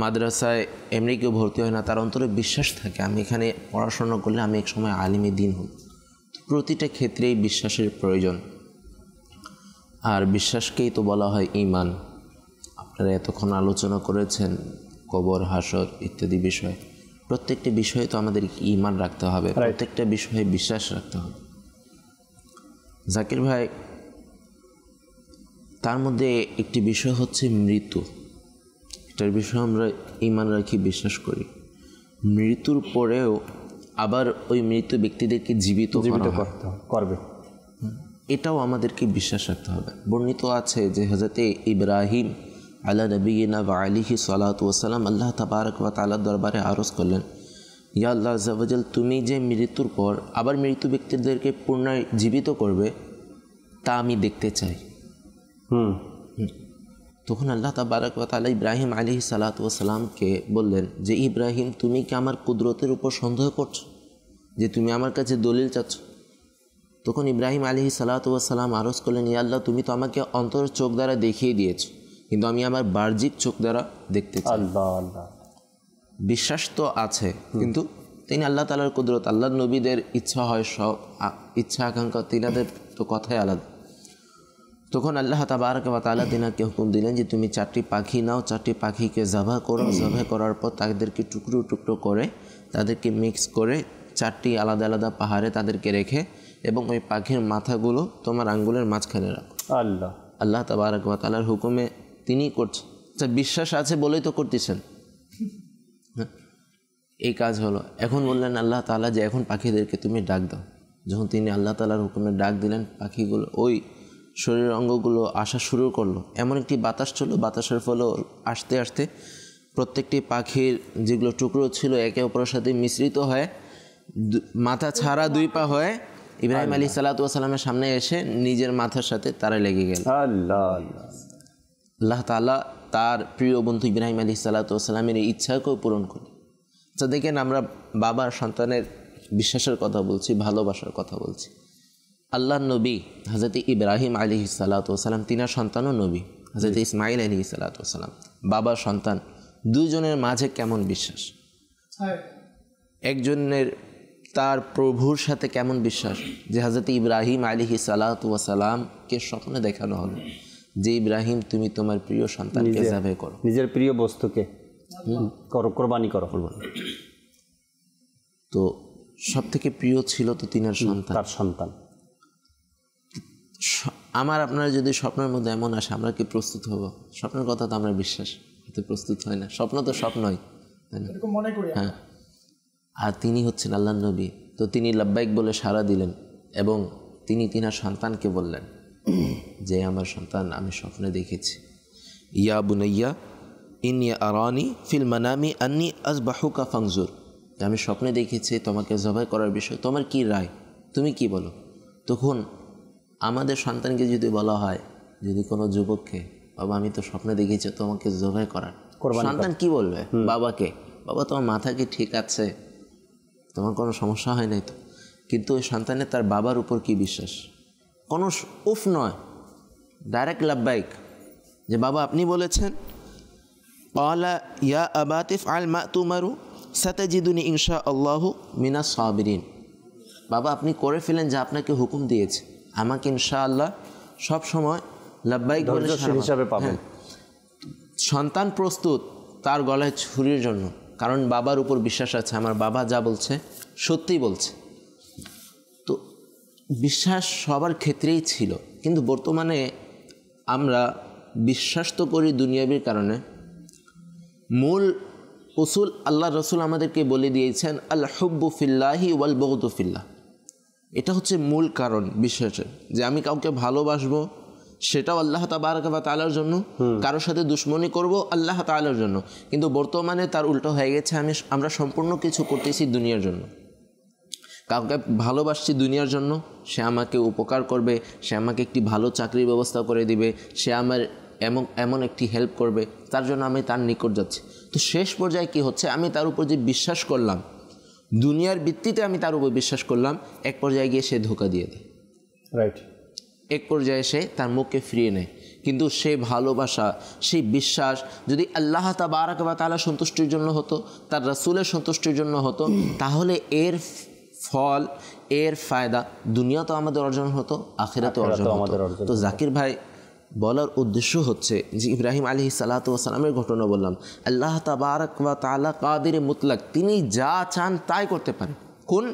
মাদ্রাসায় এমনি কেউ ভর্তি হয় না তার অন্তরে বিশ্বাস থাকে আমি এখানে পড়াশোনা করলে আমি এক সময় আলিমে দিন হোক প্রতিটা ক্ষেত্রেই বিশ্বাসের প্রয়োজন আর বিশ্বাসকেই তো বলা হয় ইমান আপনারা এতক্ষণ আলোচনা করেছেন কবর হাসর ইত্যাদি বিষয় প্রত্যেকটা বিষয়ে তো আমাদের ইমান রাখতে হবে প্রত্যেকটা বিষয়ে বিশ্বাস রাখতে হবে জাকির ভাই তার মধ্যে একটি বিষয় হচ্ছে মৃত্যু এটার বিষয়ে আমরা ইমান রাখি বিশ্বাস করি মৃত্যুর পরেও আবার ওই মৃত্যু ব্যক্তিদেরকে জীবিত জীবিত করবে এটাও আমাদেরকে বিশ্বাস রাখতে হবে বর্ণিত আছে যে হজরতে ইব্রাহিম আল্লাহ নবীনা বা আলিহি সালাত ওয়াসালাম আল্লাহ তাবারক বা তাল্লা দরবারে আরজ করলেন ইয়া আল্লাহ আজাল তুমি যে মৃত্যুর পর আবার মৃত্যু ব্যক্তিদেরকে জীবিত করবে তা আমি দেখতে চাই হুম তখন আল্লাহ তাবারক বা তালা ইব্রাহিম আলী সালাত ওয়াসালামকে বললেন যে ইব্রাহিম তুমি কি আমার কুদরতের উপর সন্দেহ করছো যে তুমি আমার কাছে দলিল চাচ্ছ তখন ইব্রাহিম আলহি সালাতাম আরজ করলেন ইয়াল্লাহ তুমি তো আমাকে অন্তর চোখ দ্বারা দেখিয়ে দিয়েছ কিন্তু আমি আমার বাহ্যিক চোখ দ্বারা দেখতে চাই বিশ্বাস তো আছে কিন্তু তিনি আল্লাহ তালার কুদরত আল্লাহ নবীদের ইচ্ছা হয় সব ইচ্ছা আকাঙ্ক্ষা তিনাদের তো কথাই আলাদা তখন আল্লাহ তাবারকাবা তালা তিনাকে হুকুম দিলেন যে তুমি চারটি পাখি নাও চারটি পাখিকে জাভা করো জাভা করার পর তাদেরকে টুকরো টুকরো করে তাদেরকে মিক্স করে চারটি আলাদা আলাদা পাহাড়ে তাদেরকে রেখে এবং ওই পাখির মাথাগুলো তোমার আঙ্গুলের মাঝখানে রাখো আল্লাহ আল্লাহ তাবারক তালার হুকুমে তিনিই করছেন আচ্ছা বিশ্বাস আছে বলেই তো করতেছেন হ্যাঁ, এই কাজ হলো এখন বললেন আল্লাহ তালা যে এখন পাখিদেরকে তুমি ডাক দাও যখন তিনি আল্লাহ তালার হুকুমে ডাক দিলেন পাখিগুলো ওই শরীরের অঙ্গগুলো আসা শুরু করলো এমন একটি বাতাস ছিল বাতাসের ফলে আসতে আসতে প্রত্যেকটি পাখির যেগুলো টুকরো ছিল একে অপরের সাথে মিশ্রিত হয় মাথা ছাড়া দুই পা হয়ে ইব্রাহিম আলী সালাতামের সামনে এসে নিজের মাথার সাথে তারা লেগে গেল আল্লাহ তালা তার প্রিয় বন্ধু ইব্রাহিম আলী সালাতামের ইচ্ছাকেও পূরণ করলেন তা আচ্ছা, দেখেন আমরা বাবার সন্তানের বিশ্বাসের কথা বলছি ভালোবাসার কথা বলছি আল্লাহ নবী হাজরত ইব্রাহিম আলী সালাতাম তিনার সন্তানও নবী হাজরত ইসমাইল আলী সালাতাম বাবা সন্তান দুজনের মাঝে কেমন বিশ্বাস একজনের তার প্রভুর সাথে কেমন বিশ্বাস যে হাজরত ইব্রাহিম আলিহি সালাতামকে স্বপ্নে দেখানো হলো যে ইব্রাহিম তুমি তোমার প্রিয় সন্তানকে জাভে করো নিজের প্রিয় বস্তুকে করো কোরবানি করো কোরবানি তো সব থেকে প্রিয় ছিল তো তিনার সন্তান তার সন্তান আমার আপনার যদি স্বপ্নের মধ্যে এমন আসে আমরা কি প্রস্তুত হব স্বপ্নের কথা তো আমরা বিশ্বাস হতে প্রস্তুত হয় না স্বপ্ন তো স্বপ্নই তাই না মনে করি হ্যাঁ আর তিনি হচ্ছেন আল্লাহ নবী তো তিনি লাব্বাইক বলে সাড়া দিলেন এবং তিনি তিনার সন্তানকে বললেন যে আমার সন্তান আমি স্বপ্নে দেখেছি ইয়া বুনাইয়া ইয়া আরানি ফিল মানামি আন্নি আজ বাহুকা ফাংজুর আমি স্বপ্নে দেখেছি তোমাকে জবাই করার বিষয় তোমার কি রায় তুমি কি বলো তখন আমাদের সন্তানকে যদি বলা হয় যদি কোনো যুবককে বাবা আমি তো স্বপ্নে দেখেছি তোমাকে জবাই করার সন্তান কি বলবে বাবাকে বাবা তোমার মাথা কি ঠিক আছে তোমার কোনো সমস্যা হয় নাই তো কিন্তু ওই সন্তানের তার বাবার উপর কি বিশ্বাস কোনো উফ নয় ডাইরেক্ট লাভবাইক যে বাবা আপনি বলেছেন কলা ইয়া আবাতিফ আল মা তুমারু জিদুনি ইনশা আল্লাহ মিনা সাবিরিন বাবা আপনি করে ফেলেন যা আপনাকে হুকুম দিয়েছে আমাকে ইনশা আল্লাহ সব সময় লাভবাইক হিসাবে পাবেন হ্যাঁ। সন্তান প্রস্তুত তার গলায় ছুরির জন্য কারণ বাবার উপর বিশ্বাস আছে আমার বাবা যা বলছে সত্যিই বলছে তো বিশ্বাস সবার ক্ষেত্রেই ছিল কিন্তু বর্তমানে আমরা বিশ্বাস তো করি দুনিয়াবির কারণে মূল উসুল আল্লাহ রসুল আমাদেরকে বলে দিয়েছেন আল হব্বু ফিল্লাহি ওয়াল বৌদু ফিল্লাহ এটা হচ্ছে মূল কারণ বিশ্বাসের যে আমি কাউকে ভালোবাসবো সেটাও আল্লাহ তাবারকাবা তালার জন্য কারোর সাথে দুশ্মনী করব আল্লাহ তালার জন্য কিন্তু বর্তমানে তার উল্টো হয়ে গেছে আমি আমরা সম্পূর্ণ কিছু করতেছি দুনিয়ার জন্য কাউকে ভালোবাসছি দুনিয়ার জন্য সে আমাকে উপকার করবে সে আমাকে একটি ভালো চাকরির ব্যবস্থা করে দিবে সে আমার এমন এমন একটি হেল্প করবে তার জন্য আমি তার নিকট যাচ্ছি তো শেষ পর্যায়ে কি হচ্ছে আমি তার উপর যে বিশ্বাস করলাম দুনিয়ার ভিত্তিতে আমি তার উপর বিশ্বাস করলাম এক পর্যায়ে গিয়ে সে ধোকা দিয়ে দেয় রাইট এক পর্যায়ে সে তার মুখকে ফিরিয়ে নেয় কিন্তু সে ভালোবাসা সেই বিশ্বাস যদি আল্লাহ তাবারক বা তালা সন্তুষ্টির জন্য হতো তার রসুলের সন্তুষ্টির জন্য হতো তাহলে এর ফল এর ফায়দা দুনিয়া তো আমাদের অর্জন হতো তো অর্জন তো জাকির ভাই বলার উদ্দেশ্য হচ্ছে যে ইব্রাহিম আলী সালাতামের ঘটনা বললাম আল্লাহ তাবারক বা তালা কাদের মুতলাক তিনি যা চান তাই করতে পারেন কোন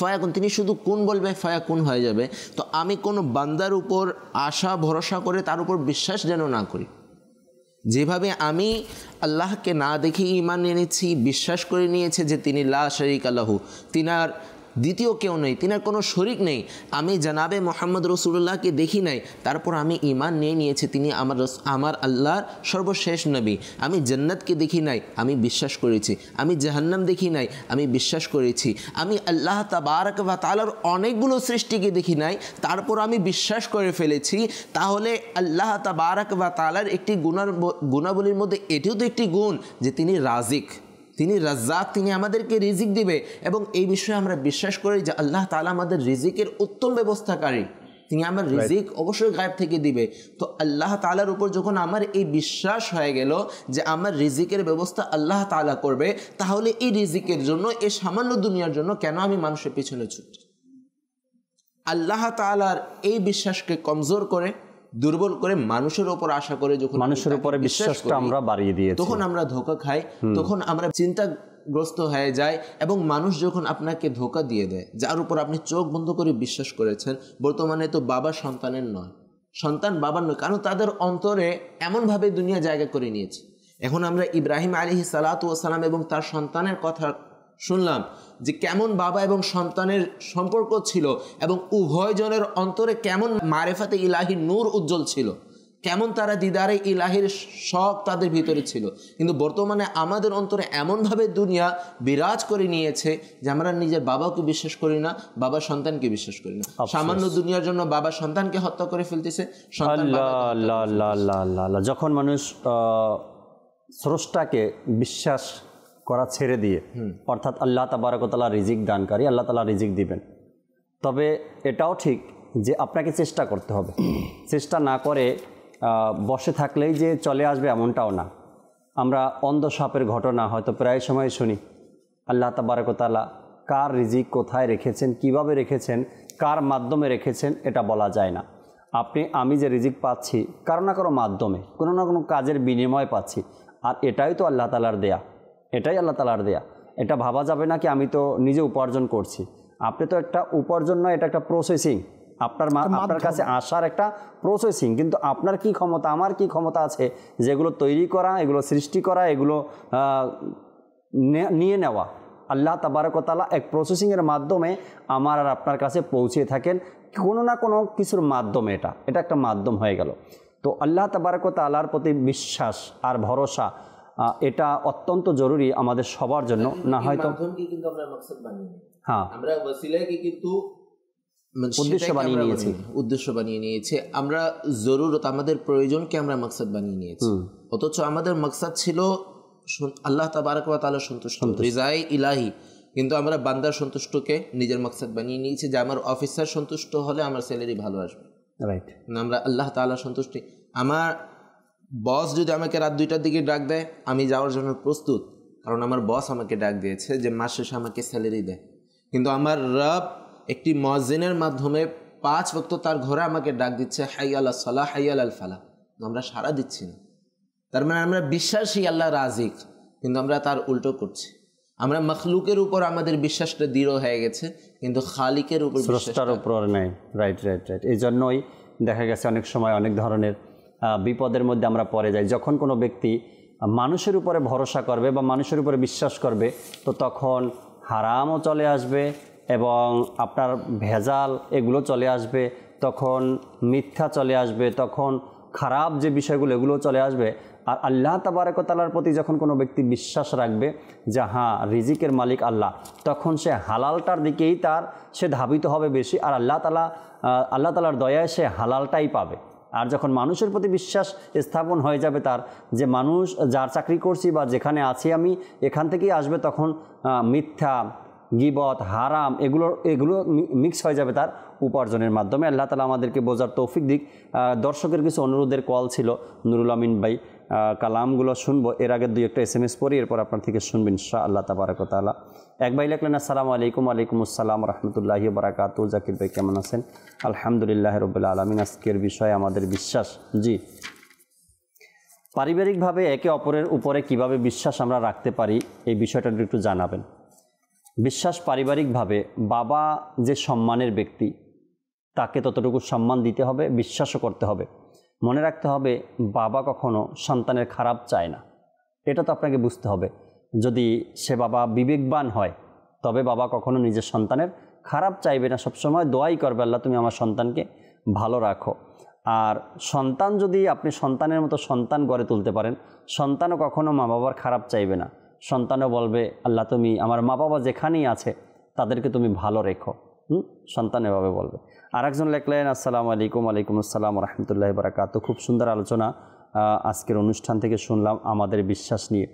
ফায়াকুন তিনি শুধু কোন বলবে ফয়াকুন হয়ে যাবে তো আমি কোনো বান্দার উপর আশা ভরসা করে তার উপর বিশ্বাস যেন না করি যেভাবে আমি আল্লাহকে না দেখে ইমান এনেছি বিশ্বাস করে নিয়েছে যে তিনি লা শরিক আল্লাহু তিনার দ্বিতীয় কেউ নেই আর কোনো শরিক নেই আমি জানাবে মোহাম্মদ রসুল্লাহকে দেখি নাই তারপর আমি ইমান নিয়ে নিয়েছি তিনি আমার আমার আল্লাহর সর্বশেষ নবী আমি জান্নাতকে দেখি নাই আমি বিশ্বাস করেছি আমি জাহান্নাম দেখি নাই আমি বিশ্বাস করেছি আমি আল্লাহ তাবারক বা তালার অনেকগুলো সৃষ্টিকে দেখি নাই তারপর আমি বিশ্বাস করে ফেলেছি তাহলে আল্লাহ তাবারক বা তালার একটি গুণার গুণাবলীর মধ্যে এটিও তো একটি গুণ যে তিনি রাজিক তিনি রাজ্জাক তিনি আমাদেরকে রিজিক দিবে এবং এই বিষয়ে আমরা বিশ্বাস করি যে আল্লাহ তালা আমাদের রিজিকের উত্তম ব্যবস্থাকারী তিনি আমার রিজিক অবশ্যই গায়েব থেকে দিবে তো আল্লাহ তালার উপর যখন আমার এই বিশ্বাস হয়ে গেল যে আমার রিজিকের ব্যবস্থা আল্লাহ তালা করবে তাহলে এই রিজিকের জন্য এই সামান্য দুনিয়ার জন্য কেন আমি মানুষের পিছনে ছুটি আল্লাহ তালার এই বিশ্বাসকে কমজোর করে দুর্বল করে মানুষের ওপর আশা করে যখন মানুষের উপরে বিশ্বাসটা আমরা বাড়িয়ে দিয়ে তখন আমরা ধোকা খাই তখন আমরা চিন্তা গ্রস্ত হয়ে যায় এবং মানুষ যখন আপনাকে ধোকা দিয়ে দেয় যার উপর আপনি চোখ বন্ধ করে বিশ্বাস করেছেন বর্তমানে তো বাবা সন্তানের নয় সন্তান বাবার নয় কারণ তাদের অন্তরে এমনভাবে দুনিয়া জায়গা করে নিয়েছে এখন আমরা ইব্রাহিম আলিহি সালাতু সালাম এবং তার সন্তানের কথা শুনলাম যে কেমন বাবা এবং সন্তানের সম্পর্ক ছিল এবং উভয়জনের অন্তরে কেমন মারেফাতে ইলাহি নূর উজ্জ্বল ছিল কেমন তারা দিদারে ইলাহির শখ তাদের ভিতরে ছিল কিন্তু বর্তমানে আমাদের অন্তরে এমনভাবে দুনিয়া বিরাজ করে নিয়েছে যে আমরা নিজের বাবাকে বিশ্বাস করি না বাবা সন্তানকে বিশ্বাস করি না সামান্য দুনিয়ার জন্য বাবা সন্তানকে হত্যা করে ফেলতেছে যখন মানুষ স্রষ্টাকে বিশ্বাস করা ছেড়ে দিয়ে অর্থাৎ আল্লাহ তাবারকতলা রিজিক দানকারী আল্লাহ তালা রিজিক দিবেন তবে এটাও ঠিক যে আপনাকে চেষ্টা করতে হবে [clears throat] চেষ্টা না করে বসে থাকলেই যে চলে আসবে এমনটাও না আমরা অন্ধ ঘটনা হয়তো প্রায় সময় শুনি আল্লাহ তাবারকতলা কার রিজিক কোথায় রেখেছেন কিভাবে রেখেছেন কার মাধ্যমে রেখেছেন এটা বলা যায় না আপনি আমি যে রিজিক পাচ্ছি কারো না কারো মাধ্যমে কোনো না কোনো কাজের বিনিময় পাচ্ছি আর এটাই তো আল্লাহ তালার দেয়া এটাই আল্লাহ তালার দেয়া এটা ভাবা যাবে না কি আমি তো নিজে উপার্জন করছি আপনি তো একটা উপার্জন নয় এটা একটা প্রসেসিং আপনার আপনার কাছে আসার একটা প্রসেসিং কিন্তু আপনার কি ক্ষমতা আমার কি ক্ষমতা আছে যেগুলো তৈরি করা এগুলো সৃষ্টি করা এগুলো নিয়ে নেওয়া আল্লাহ তাবারকতালা এক প্রসেসিংয়ের মাধ্যমে আমার আর আপনার কাছে পৌঁছে থাকেন কোনো না কোনো কিছুর মাধ্যমে এটা এটা একটা মাধ্যম হয়ে গেল তো আল্লাহ তাবারকতালার প্রতি বিশ্বাস আর ভরসা এটা অত্যন্ত জরুরি আমাদের সবার জন্য হ্যাঁ, না হয়তো হ্যাঁ আমরা ওসিলাকে কিন্তু মানে উদ্দেশ্য বানিয়ে নিয়েছি উদ্দেশ্য বানিয়ে নিয়েছে আমরা জরুরত আমাদের প্রয়োজনকে আমরা মকসাদ বানিয়ে নিয়েছি অথচ আমাদের মকসাদ ছিল আল্লাহ তাবারক ওয়া তাআলা সন্তুষ্ট রিজাই ইলাহি কিন্তু আমরা বান্দার সন্তুষ্টকে নিজের মকসাদ বানিয়ে নিয়েছি যে আমার অফিসার সন্তুষ্ট হলে আমার স্যালারি ভালো আসবে রাইট আমরা আল্লাহ তাআলা সন্তুষ্টি আমার বস যদি আমাকে রাত দুইটার দিকে ডাক দেয় আমি যাওয়ার জন্য প্রস্তুত কারণ আমার বস আমাকে ডাক দিয়েছে যে মাস শেষে আমাকে স্যালারি দেয় কিন্তু আমার রব একটি মজিনের মাধ্যমে পাঁচ ভক্ত তার ঘরে আমাকে ডাক দিচ্ছে হাই আল্লাহ সালাহ হাই আল্লাহ ফালাহ আমরা সারা দিচ্ছি না তার মানে আমরা বিশ্বাসী আল্লাহ রাজিক কিন্তু আমরা তার উল্টো করছি আমরা মখলুকের উপর আমাদের বিশ্বাসটা দৃঢ় হয়ে গেছে কিন্তু খালিকের উপর স্রষ্টার উপর নাই রাইট রাইট রাইট এই জন্যই দেখা গেছে অনেক সময় অনেক ধরনের বিপদের মধ্যে আমরা পড়ে যাই যখন কোনো ব্যক্তি মানুষের উপরে ভরসা করবে বা মানুষের উপরে বিশ্বাস করবে তো তখন হারামও চলে আসবে এবং আপনার ভেজাল এগুলো চলে আসবে তখন মিথ্যা চলে আসবে তখন খারাপ যে বিষয়গুলো এগুলো চলে আসবে আর আল্লাহ তাবারকতালার প্রতি যখন কোনো ব্যক্তি বিশ্বাস রাখবে যে হ্যাঁ রিজিকের মালিক আল্লাহ তখন সে হালালটার দিকেই তার সে ধাবিত হবে বেশি আর আল্লাহ তালা আল্লাহ তালার দয়ায় সে হালালটাই পাবে আর যখন মানুষের প্রতি বিশ্বাস স্থাপন হয়ে যাবে তার যে মানুষ যার চাকরি করছি বা যেখানে আছি আমি এখান থেকেই আসবে তখন মিথ্যা গিবত হারাম এগুলো এগুলো মিক্স হয়ে যাবে তার উপার্জনের মাধ্যমে আল্লাহ তালা আমাদেরকে বোঝার তৌফিক দিক দর্শকের কিছু অনুরোধের কল ছিল নুরুল আমিন ভাই কালামগুলো শুনবো এর আগে দুই একটা এস এম এস পরে এরপর আপনার থেকে শুনবেন শাহ আল্লাহ তাবারকতালা এক ভাই লিখলেন আসসালামু আলাইকুম আলাইকুম আসসালাম রহমতুল্লাহি বারাকাত জাকির ভাই কেমন আছেন আলহামদুলিল্লাহ রবুল্লা আলমিন আজকের বিষয়ে আমাদের বিশ্বাস জি পারিবারিকভাবে একে অপরের উপরে কিভাবে বিশ্বাস আমরা রাখতে পারি এই বিষয়টা একটু জানাবেন বিশ্বাস পারিবারিকভাবে বাবা যে সম্মানের ব্যক্তি তাকে ততটুকু সম্মান দিতে হবে বিশ্বাসও করতে হবে মনে রাখতে হবে বাবা কখনো সন্তানের খারাপ চায় না এটা তো আপনাকে বুঝতে হবে যদি সে বাবা বিবেকবান হয় তবে বাবা কখনো নিজের সন্তানের খারাপ চাইবে না সবসময় দোয়াই করবে আল্লাহ তুমি আমার সন্তানকে ভালো রাখো আর সন্তান যদি আপনি সন্তানের মতো সন্তান গড়ে তুলতে পারেন সন্তানও কখনো মা বাবার খারাপ চাইবে না সন্তানও বলবে আল্লাহ তুমি আমার মা বাবা যেখানেই আছে তাদেরকে তুমি ভালো রেখো সন্তান এভাবে বলবে আর একজন লেখলেন আসসালামু আলাইকুম আলাইকুম আসসালাম রহমতুল্লাহ বারাকাত খুব সুন্দর আলোচনা আজকের অনুষ্ঠান থেকে শুনলাম আমাদের বিশ্বাস নিয়ে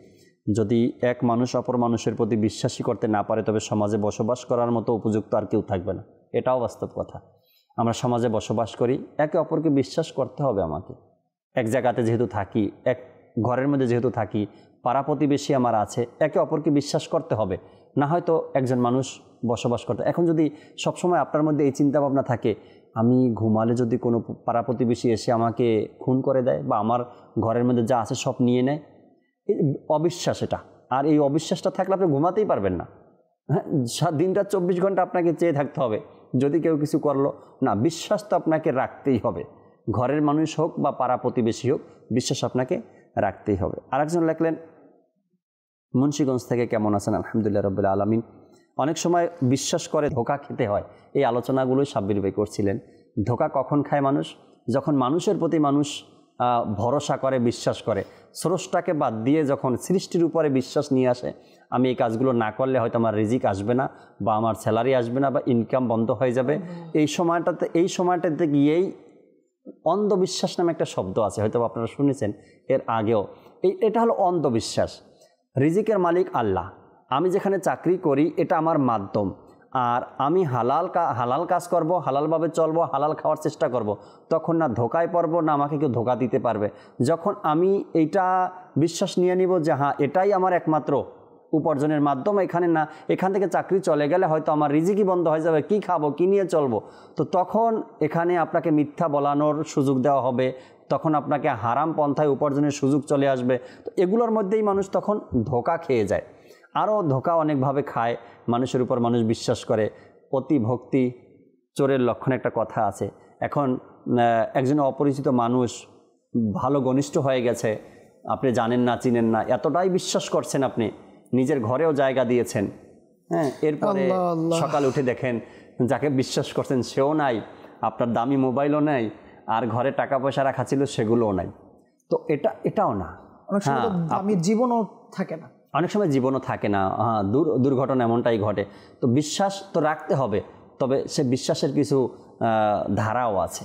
যদি এক মানুষ অপর মানুষের প্রতি বিশ্বাসী করতে না পারে তবে সমাজে বসবাস করার মতো উপযুক্ত আর কেউ থাকবে না এটাও বাস্তব কথা আমরা সমাজে বসবাস করি একে অপরকে বিশ্বাস করতে হবে আমাকে এক জায়গাতে যেহেতু থাকি এক ঘরের মধ্যে যেহেতু থাকি পাড়া প্রতিবেশী আমার আছে একে অপরকে বিশ্বাস করতে হবে না হয়তো একজন মানুষ বসবাস করতে এখন যদি সবসময় আপনার মধ্যে এই চিন্তা ভাবনা থাকে আমি ঘুমালে যদি কোনো পাড়া প্রতিবেশী এসে আমাকে খুন করে দেয় বা আমার ঘরের মধ্যে যা আছে সব নিয়ে নেয় অবিশ্বাস এটা আর এই অবিশ্বাসটা থাকলে আপনি ঘুমাতেই পারবেন না হ্যাঁ দিনটা চব্বিশ ঘন্টা আপনাকে চেয়ে থাকতে হবে যদি কেউ কিছু করলো না বিশ্বাস তো আপনাকে রাখতেই হবে ঘরের মানুষ হোক বা পাড়া প্রতিবেশী হোক বিশ্বাস আপনাকে রাখতেই হবে আরেকজন লেখলেন মুন্সীগঞ্জ থেকে কেমন আছেন আলহামদুলিল্লাহ রবুল্লা আলমিন অনেক সময় বিশ্বাস করে ধোকা খেতে হয় এই আলোচনাগুলোই সাব্বির ভাই করছিলেন ধোকা কখন খায় মানুষ যখন মানুষের প্রতি মানুষ ভরসা করে বিশ্বাস করে স্রষ্টাকে বাদ দিয়ে যখন সৃষ্টির উপরে বিশ্বাস নিয়ে আসে আমি এই কাজগুলো না করলে হয়তো আমার রিজিক আসবে না বা আমার স্যালারি আসবে না বা ইনকাম বন্ধ হয়ে যাবে এই সময়টাতে এই সময়টাতে গিয়েই অন্ধবিশ্বাস নামে একটা শব্দ আছে হয়তো আপনারা শুনেছেন এর আগেও এই এটা হলো অন্ধবিশ্বাস রিজিকের মালিক আল্লাহ আমি যেখানে চাকরি করি এটা আমার মাধ্যম আর আমি হালাল হালাল কাজ করব হালালভাবে চলবো হালাল খাওয়ার চেষ্টা করব। তখন না ধোকায় পড়ব না আমাকে কেউ ধোকা দিতে পারবে যখন আমি এইটা বিশ্বাস নিয়ে নিব যে হ্যাঁ এটাই আমার একমাত্র উপার্জনের মাধ্যম এখানে না এখান থেকে চাকরি চলে গেলে হয়তো আমার রিজিকই বন্ধ হয়ে যাবে কি খাবো কি নিয়ে চলবো তো তখন এখানে আপনাকে মিথ্যা বলানোর সুযোগ দেওয়া হবে তখন আপনাকে হারাম পন্থায় উপার্জনের সুযোগ চলে আসবে তো এগুলোর মধ্যেই মানুষ তখন ধোকা খেয়ে যায় আরও ধোকা অনেকভাবে খায় মানুষের উপর মানুষ বিশ্বাস করে অতি ভক্তি চোরের লক্ষণ একটা কথা আছে এখন একজন অপরিচিত মানুষ ভালো ঘনিষ্ঠ হয়ে গেছে আপনি জানেন না চিনেন না এতটাই বিশ্বাস করছেন আপনি নিজের ঘরেও জায়গা দিয়েছেন হ্যাঁ এরপরে সকাল উঠে দেখেন যাকে বিশ্বাস করছেন সেও নাই আপনার দামি মোবাইলও নাই আর ঘরে টাকা পয়সা রাখা ছিল সেগুলোও নাই তো এটা এটাও না আমি হ্যাঁ, জীবনও থাকে না অনেক সময় জীবনও থাকে না হ্যাঁ দুর্ঘটনা এমনটাই ঘটে তো বিশ্বাস তো রাখতে হবে তবে সে বিশ্বাসের কিছু ধারাও আছে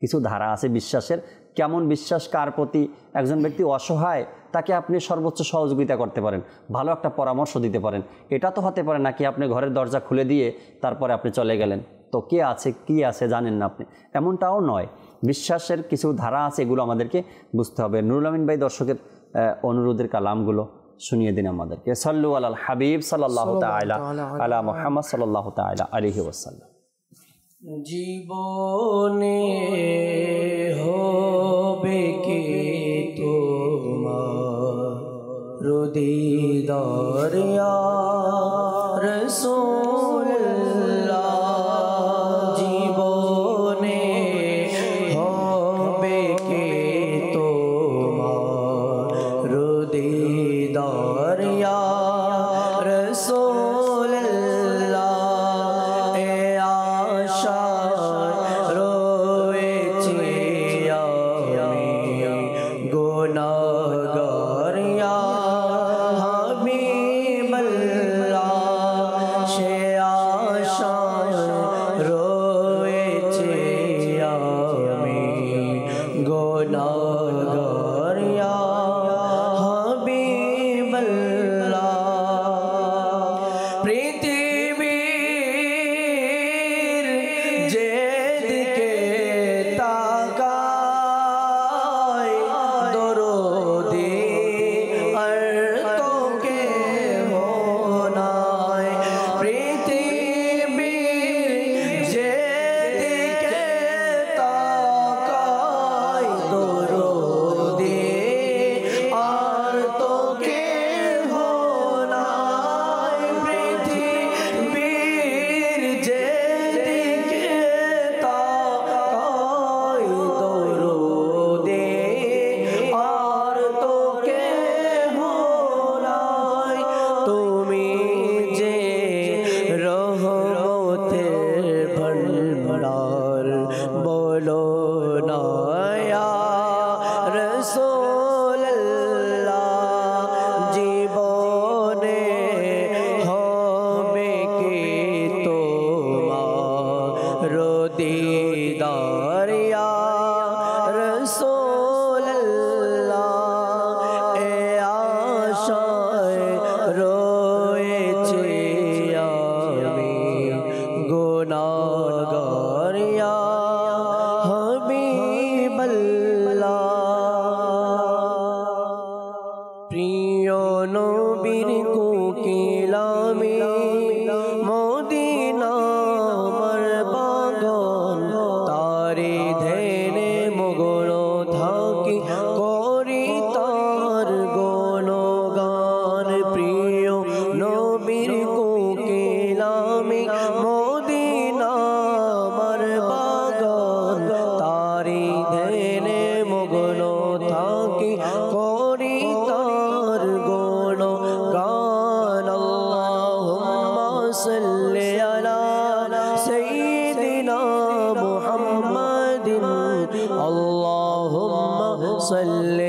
কিছু ধারা আছে বিশ্বাসের কেমন বিশ্বাস কার প্রতি একজন ব্যক্তি অসহায় তাকে আপনি সর্বোচ্চ সহযোগিতা করতে পারেন ভালো একটা পরামর্শ দিতে পারেন এটা তো হতে পারে নাকি আপনি ঘরের দরজা খুলে দিয়ে তারপরে আপনি চলে গেলেন তো কে আছে কি আছে জানেন না আপনি এমনটাও নয় বিশ্বাসের কিছু ধারা আছে এগুলো আমাদেরকে বুঝতে হবে নুরুল আমিন ভাই দর্শকের অনুরোধের কালামগুলো শুনিয়ে দিন আমাদেরকে সাল্লু আলাল হাবিব সাল্লাল্লাহু তাআলা আলা মুহাম্মদ সাল্লাল্লাহু তাআলা আলাইহি ওয়াসাল্লাম জীবনে হবে কে তোমার রুদি দরিয়া রসুল el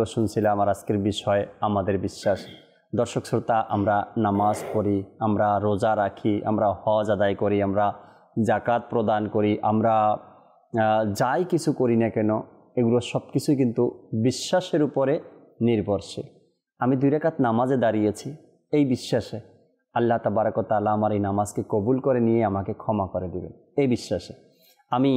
আলোচনাগুলো শুনছিলে আমার আজকের বিষয় আমাদের বিশ্বাস দর্শক শ্রোতা আমরা নামাজ পড়ি আমরা রোজা রাখি আমরা হজ আদায় করি আমরা জাকাত প্রদান করি আমরা যাই কিছু করি না কেন এগুলো সব কিছুই কিন্তু বিশ্বাসের উপরে নির্ভরশীল আমি দুই রেখাত নামাজে দাঁড়িয়েছি এই বিশ্বাসে আল্লাহ তাবারকতালা আমার এই নামাজকে কবুল করে নিয়ে আমাকে ক্ষমা করে দেবেন এই বিশ্বাসে আমি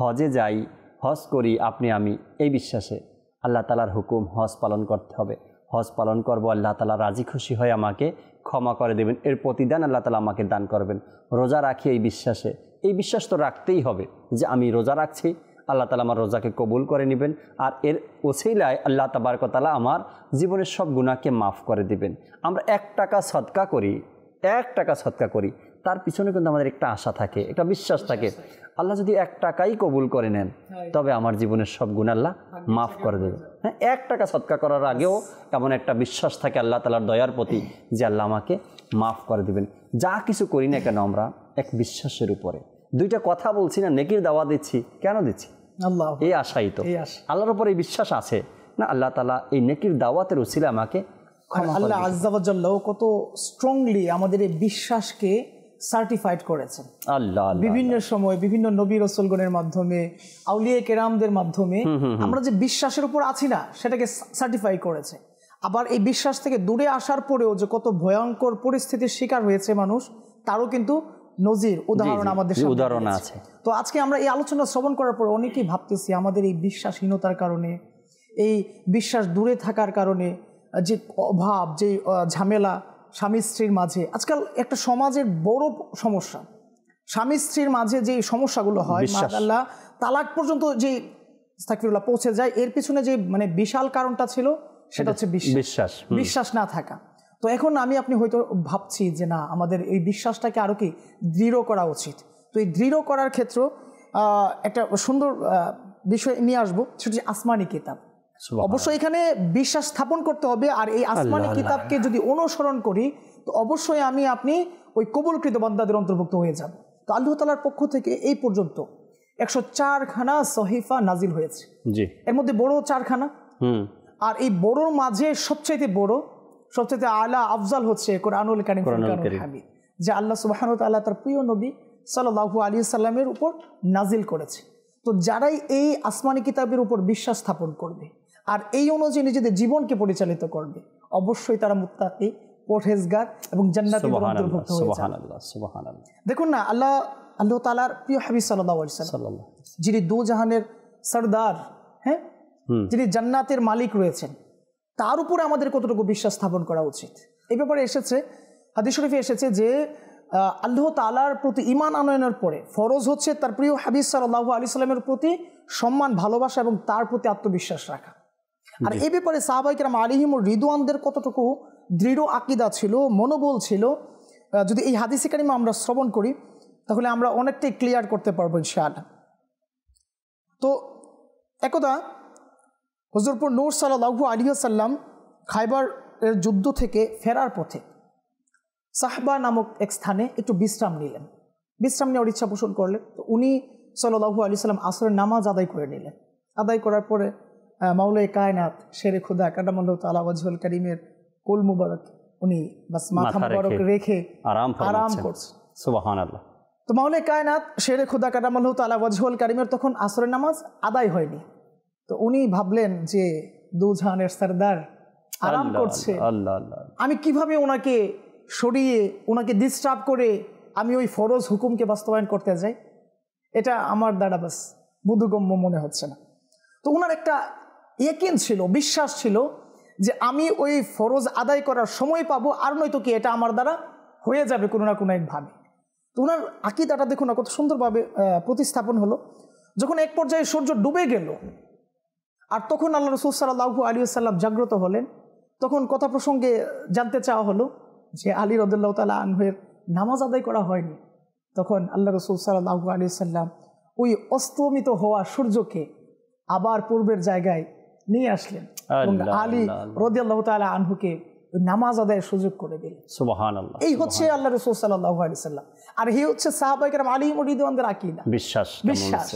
হজে যাই হজ করি আপনি আমি এই বিশ্বাসে আল্লাহ তালার হুকুম হজ পালন করতে হবে হজ পালন করবো আল্লাহ তালা রাজি খুশি হয়ে আমাকে ক্ষমা করে দেবেন এর প্রতিদান আল্লাহ তালা আমাকে দান করবেন রোজা রাখি এই বিশ্বাসে এই বিশ্বাস তো রাখতেই হবে যে আমি রোজা রাখছি আল্লাহ তালা আমার রোজাকে কবুল করে নেবেন আর এর ওসেইলায় আল্লাহ তাবারকতালা আমার জীবনের সব গুণাকে মাফ করে দিবেন আমরা এক টাকা সৎকা করি এক টাকা সৎকা করি তার পিছনে কিন্তু আমাদের একটা আশা থাকে একটা বিশ্বাস থাকে আল্লাহ যদি এক টাকাই কবুল করে নেন তবে আমার জীবনের সব গুণ আল্লাহ মাফ করে দেবে হ্যাঁ এক টাকা সৎকা করার আগেও এমন একটা বিশ্বাস থাকে আল্লাহ তালার দয়ার প্রতি যে আল্লাহ আমাকে মাফ করে দেবেন যা কিছু করি না কেন আমরা এক বিশ্বাসের উপরে দুইটা কথা বলছি না নেকির দাওয়া দিচ্ছি কেন দিচ্ছি আল্লাহ এই আশাই তো আল্লাহর উপরে বিশ্বাস আছে না আল্লাহ তালা এই নেকির দাওয়াতের উচিলে আমাকে আল্লাহ আজ্জাবাজাল্লাহ কত স্ট্রংলি আমাদের এই বিশ্বাসকে সার্টিফাইড করেছেন আল্লাহ বিভিন্ন সময় বিভিন্ন নবী রসুলগণের মাধ্যমে আউলিয়া কেরামদের মাধ্যমে আমরা যে বিশ্বাসের উপর আছি না সেটাকে সার্টিফাই করেছে আবার এই বিশ্বাস থেকে দূরে আসার পরেও যে কত ভয়ঙ্কর পরিস্থিতির শিকার হয়েছে মানুষ তারও কিন্তু নজির উদাহরণ আমাদের উদাহরণ আছে তো আজকে আমরা এই আলোচনা শ্রবণ করার পর অনেকেই ভাবতেছি আমাদের এই বিশ্বাসহীনতার কারণে এই বিশ্বাস দূরে থাকার কারণে যে অভাব যে ঝামেলা স্বামী স্ত্রীর মাঝে আজকাল একটা সমাজের বড় সমস্যা স্বামী স্ত্রীর মাঝে যে সমস্যাগুলো হয় তালাক পর্যন্ত যে সাকিবুল্লাহ পৌঁছে যায় এর পিছনে যে মানে বিশাল কারণটা ছিল সেটা হচ্ছে বিশ্বাস বিশ্বাস না থাকা তো এখন আমি আপনি হয়তো ভাবছি যে না আমাদের এই বিশ্বাসটাকে আরও কি দৃঢ় করা উচিত তো এই দৃঢ় করার ক্ষেত্র একটা সুন্দর বিষয় নিয়ে আসবো হচ্ছে আসমানি কিতাব অবশ্য এখানে বিশ্বাস স্থাপন করতে হবে আর এই আসমানি কিতাবকে যদি অনুসরণ করি তো অবশ্যই আমি আপনি ওই কবুলকৃত বান্দাদের অন্তর্ভুক্ত হয়ে যান তো আল্লাহ তালার পক্ষ থেকে এই পর্যন্ত একশো চারখানা সহিফা নাজিল হয়েছে এর মধ্যে বড় চারখানা আর এই বড়োর মাঝে সবচাইতে বড় সবচাইতে আলা আফজাল হচ্ছে কোরআনুল কারিম যে আল্লাহ সুবাহন আল্লাহ তার প্রিয় নবী সাল্লাহু আলী সাল্লামের উপর নাজিল করেছে তো যারাই এই আসমানি কিতাবের উপর বিশ্বাস স্থাপন করবে আর এই অনুযায়ী নিজেদের জীবনকে পরিচালিত করবে অবশ্যই তারা মুত্তাকি পরহেজগার এবং জান্নাতের অন্তর্ভুক্ত হয়ে দেখুন না আল্লাহ আল্লাহ তালার প্রিয় হাবিজ সাল্লাহ যিনি দু জাহানের সর্দার হ্যাঁ যিনি জান্নাতের মালিক রয়েছেন তার উপরে আমাদের কতটুকু বিশ্বাস স্থাপন করা উচিত এই ব্যাপারে এসেছে হাদি শরীফে এসেছে যে আল্লাহ তালার প্রতি ইমান আনয়নের পরে ফরজ হচ্ছে তার প্রিয় হাবিজ সাল্লাহ আলি সাল্লামের প্রতি সম্মান ভালোবাসা এবং তার প্রতি আত্মবিশ্বাস রাখা আর এ ব্যাপারে সাহাবাইকেরাম আলিহিম ও রিদওয়ানদের কতটুকু দৃঢ় আকিদা ছিল মনোবল ছিল যদি এই হাদিসে আমরা শ্রবণ করি তাহলে আমরা অনেকটাই ক্লিয়ার করতে পারবো ইনশাআল্লাহ তো একদা হজরপুর নূর সাল্লাহু আলিয়াসাল্লাম খাইবার এর যুদ্ধ থেকে ফেরার পথে সাহবা নামক এক স্থানে একটু বিশ্রাম নিলেন বিশ্রাম নেওয়ার ইচ্ছা পোষণ করলেন তো উনি সাল্লাহু আলি সাল্লাম আসরের নামাজ আদায় করে নিলেন আদায় করার পরে মাওলাই কায়নাত শেরে খুদা কাদামল্লা তালা ওয়াজুল করিমের কুল মুবারক উনি বাস মাথা মুবারক রেখে আরাম আরাম করছে সুবাহান তো মাওলাই কায়নাত শেরে খুদা কাদামল্লা তালা ওয়াজুল করিমের তখন আসরের নামাজ আদায় হয়নি তো উনি ভাবলেন যে দুজাহানের সর্দার আরাম করছে আমি কিভাবে ওনাকে সরিয়ে ওনাকে ডিস্টার্ব করে আমি ওই ফরজ হুকুমকে বাস্তবায়ন করতে যাই এটা আমার দ্বারা বাস বোধগম্য মনে হচ্ছে না তো ওনার একটা ইয়েকিন ছিল বিশ্বাস ছিল যে আমি ওই ফরজ আদায় করার সময় পাবো আর নয়তো কি এটা আমার দ্বারা হয়ে যাবে কোনো না কোনো একভাবে তো ওনার আকিদাটা দেখুন না কত সুন্দরভাবে প্রতিস্থাপন হলো যখন এক পর্যায়ে সূর্য ডুবে গেল আর তখন আল্লাহ রসুল সাল্লাহু আলী সাল্লাম জাগ্রত হলেন তখন কথা প্রসঙ্গে জানতে চাওয়া হলো যে আলী রদুল্লাহ তালা আনহের নামাজ আদায় করা হয়নি তখন আল্লাহ রসুল সাল্লাহু আলী সাল্লাম ওই অস্তমিত হওয়া সূর্যকে আবার পূর্বের জায়গায় নিয়ে আসলেন আলী রদিয়াল্লাহ তালা আনহুকে নামাজ আদায়ের সুযোগ করে দিলেন এই হচ্ছে আল্লাহ রসুল সাল্লাহ আর হি হচ্ছে সাহাবাইকার আলী মরিদওয়ানদের বিশ্বাস বিশ্বাস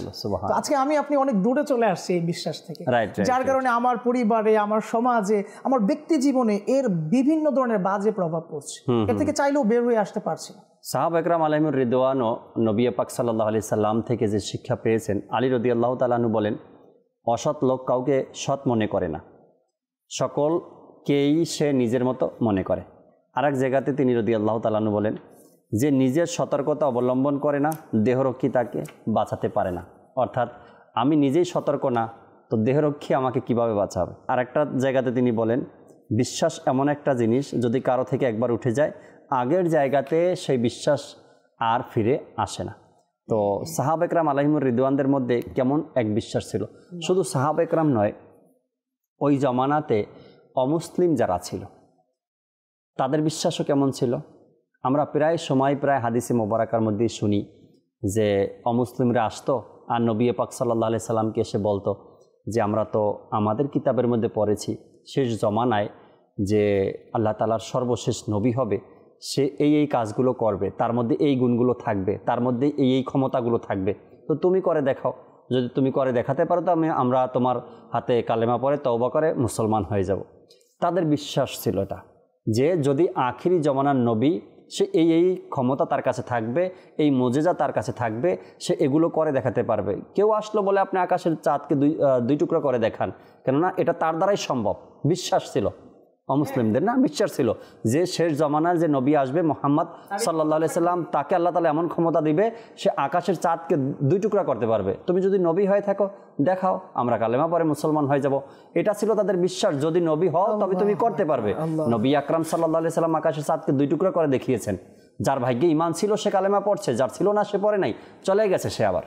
আজকে আমি আপনি অনেক দূরে চলে আসছি এই বিশ্বাস থেকে যার কারণে আমার পরিবারে আমার সমাজে আমার ব্যক্তি জীবনে এর বিভিন্ন ধরনের বাজে প্রভাব পড়ছে এর থেকে চাইলেও বের হয়ে আসতে পারছি না সাহাব একরাম আলমুর রিদওয়ানও নবিয়া পাক সাল্লাহ আলি সাল্লাম থেকে যে শিক্ষা পেয়েছেন আলী রদি আল্লাহ তালানু বলেন অসৎ লোক কাউকে সৎ মনে করে না সকলকেই সে নিজের মতো মনে করে আর এক জায়গাতে তিনি রদি আল্লাহ তালানু বলেন যে নিজের সতর্কতা অবলম্বন করে না দেহরক্ষী তাকে বাঁচাতে পারে না অর্থাৎ আমি নিজেই সতর্ক না তো দেহরক্ষী আমাকে কিভাবে বাঁচাবে আর একটা জায়গাতে তিনি বলেন বিশ্বাস এমন একটা জিনিস যদি কারো থেকে একবার উঠে যায় আগের জায়গাতে সেই বিশ্বাস আর ফিরে আসে না তো সাহাব একরাম আলহিমুর রিদওয়ানদের মধ্যে কেমন এক বিশ্বাস ছিল শুধু সাহাব একরাম নয় ওই জমানাতে অমুসলিম যারা ছিল তাদের বিশ্বাসও কেমন ছিল আমরা প্রায় সময় প্রায় হাদিসে মোবারকার মধ্যে শুনি যে অমুসলিমরা আসতো আর নবী পাক সাল্লাহ আলি সাল্লামকে এসে বলতো যে আমরা তো আমাদের কিতাবের মধ্যে পড়েছি শেষ জমানায় যে আল্লাহ তালার সর্বশেষ নবী হবে সে এই এই কাজগুলো করবে তার মধ্যে এই গুণগুলো থাকবে তার মধ্যে এই এই ক্ষমতাগুলো থাকবে তো তুমি করে দেখাও যদি তুমি করে দেখাতে পারো তো আমি আমরা তোমার হাতে কালেমা পরে তওবা করে মুসলমান হয়ে যাব তাদের বিশ্বাস ছিল এটা যে যদি আখিরি জমানার নবী সে এই এই ক্ষমতা তার কাছে থাকবে এই মজেজা তার কাছে থাকবে সে এগুলো করে দেখাতে পারবে কেউ আসলো বলে আপনি আকাশের চাঁদকে দুই দুই টুকরো করে দেখান কেননা এটা তার দ্বারাই সম্ভব বিশ্বাস ছিল অমুসলিমদের না বিশ্বাস ছিল যে শেষ জমানার যে নবী আসবে মোহাম্মদ সাল্লা সাল্লাম তাকে আল্লাহ তালা এমন ক্ষমতা দিবে সে আকাশের চাঁদকে দুই টুকরা করতে পারবে তুমি যদি নবী হয়ে থাকো দেখাও আমরা কালেমা পরে মুসলমান হয়ে যাব এটা ছিল তাদের বিশ্বাস যদি নবী হও তবে তুমি করতে পারবে নবী আকরাম সাল্লা সাল্লাম আকাশের চাঁদকে দুই টুকরা করে দেখিয়েছেন যার ভাগ্যে ইমান ছিল সে কালেমা পড়ছে যার ছিল না সে পরে নাই চলে গেছে সে আবার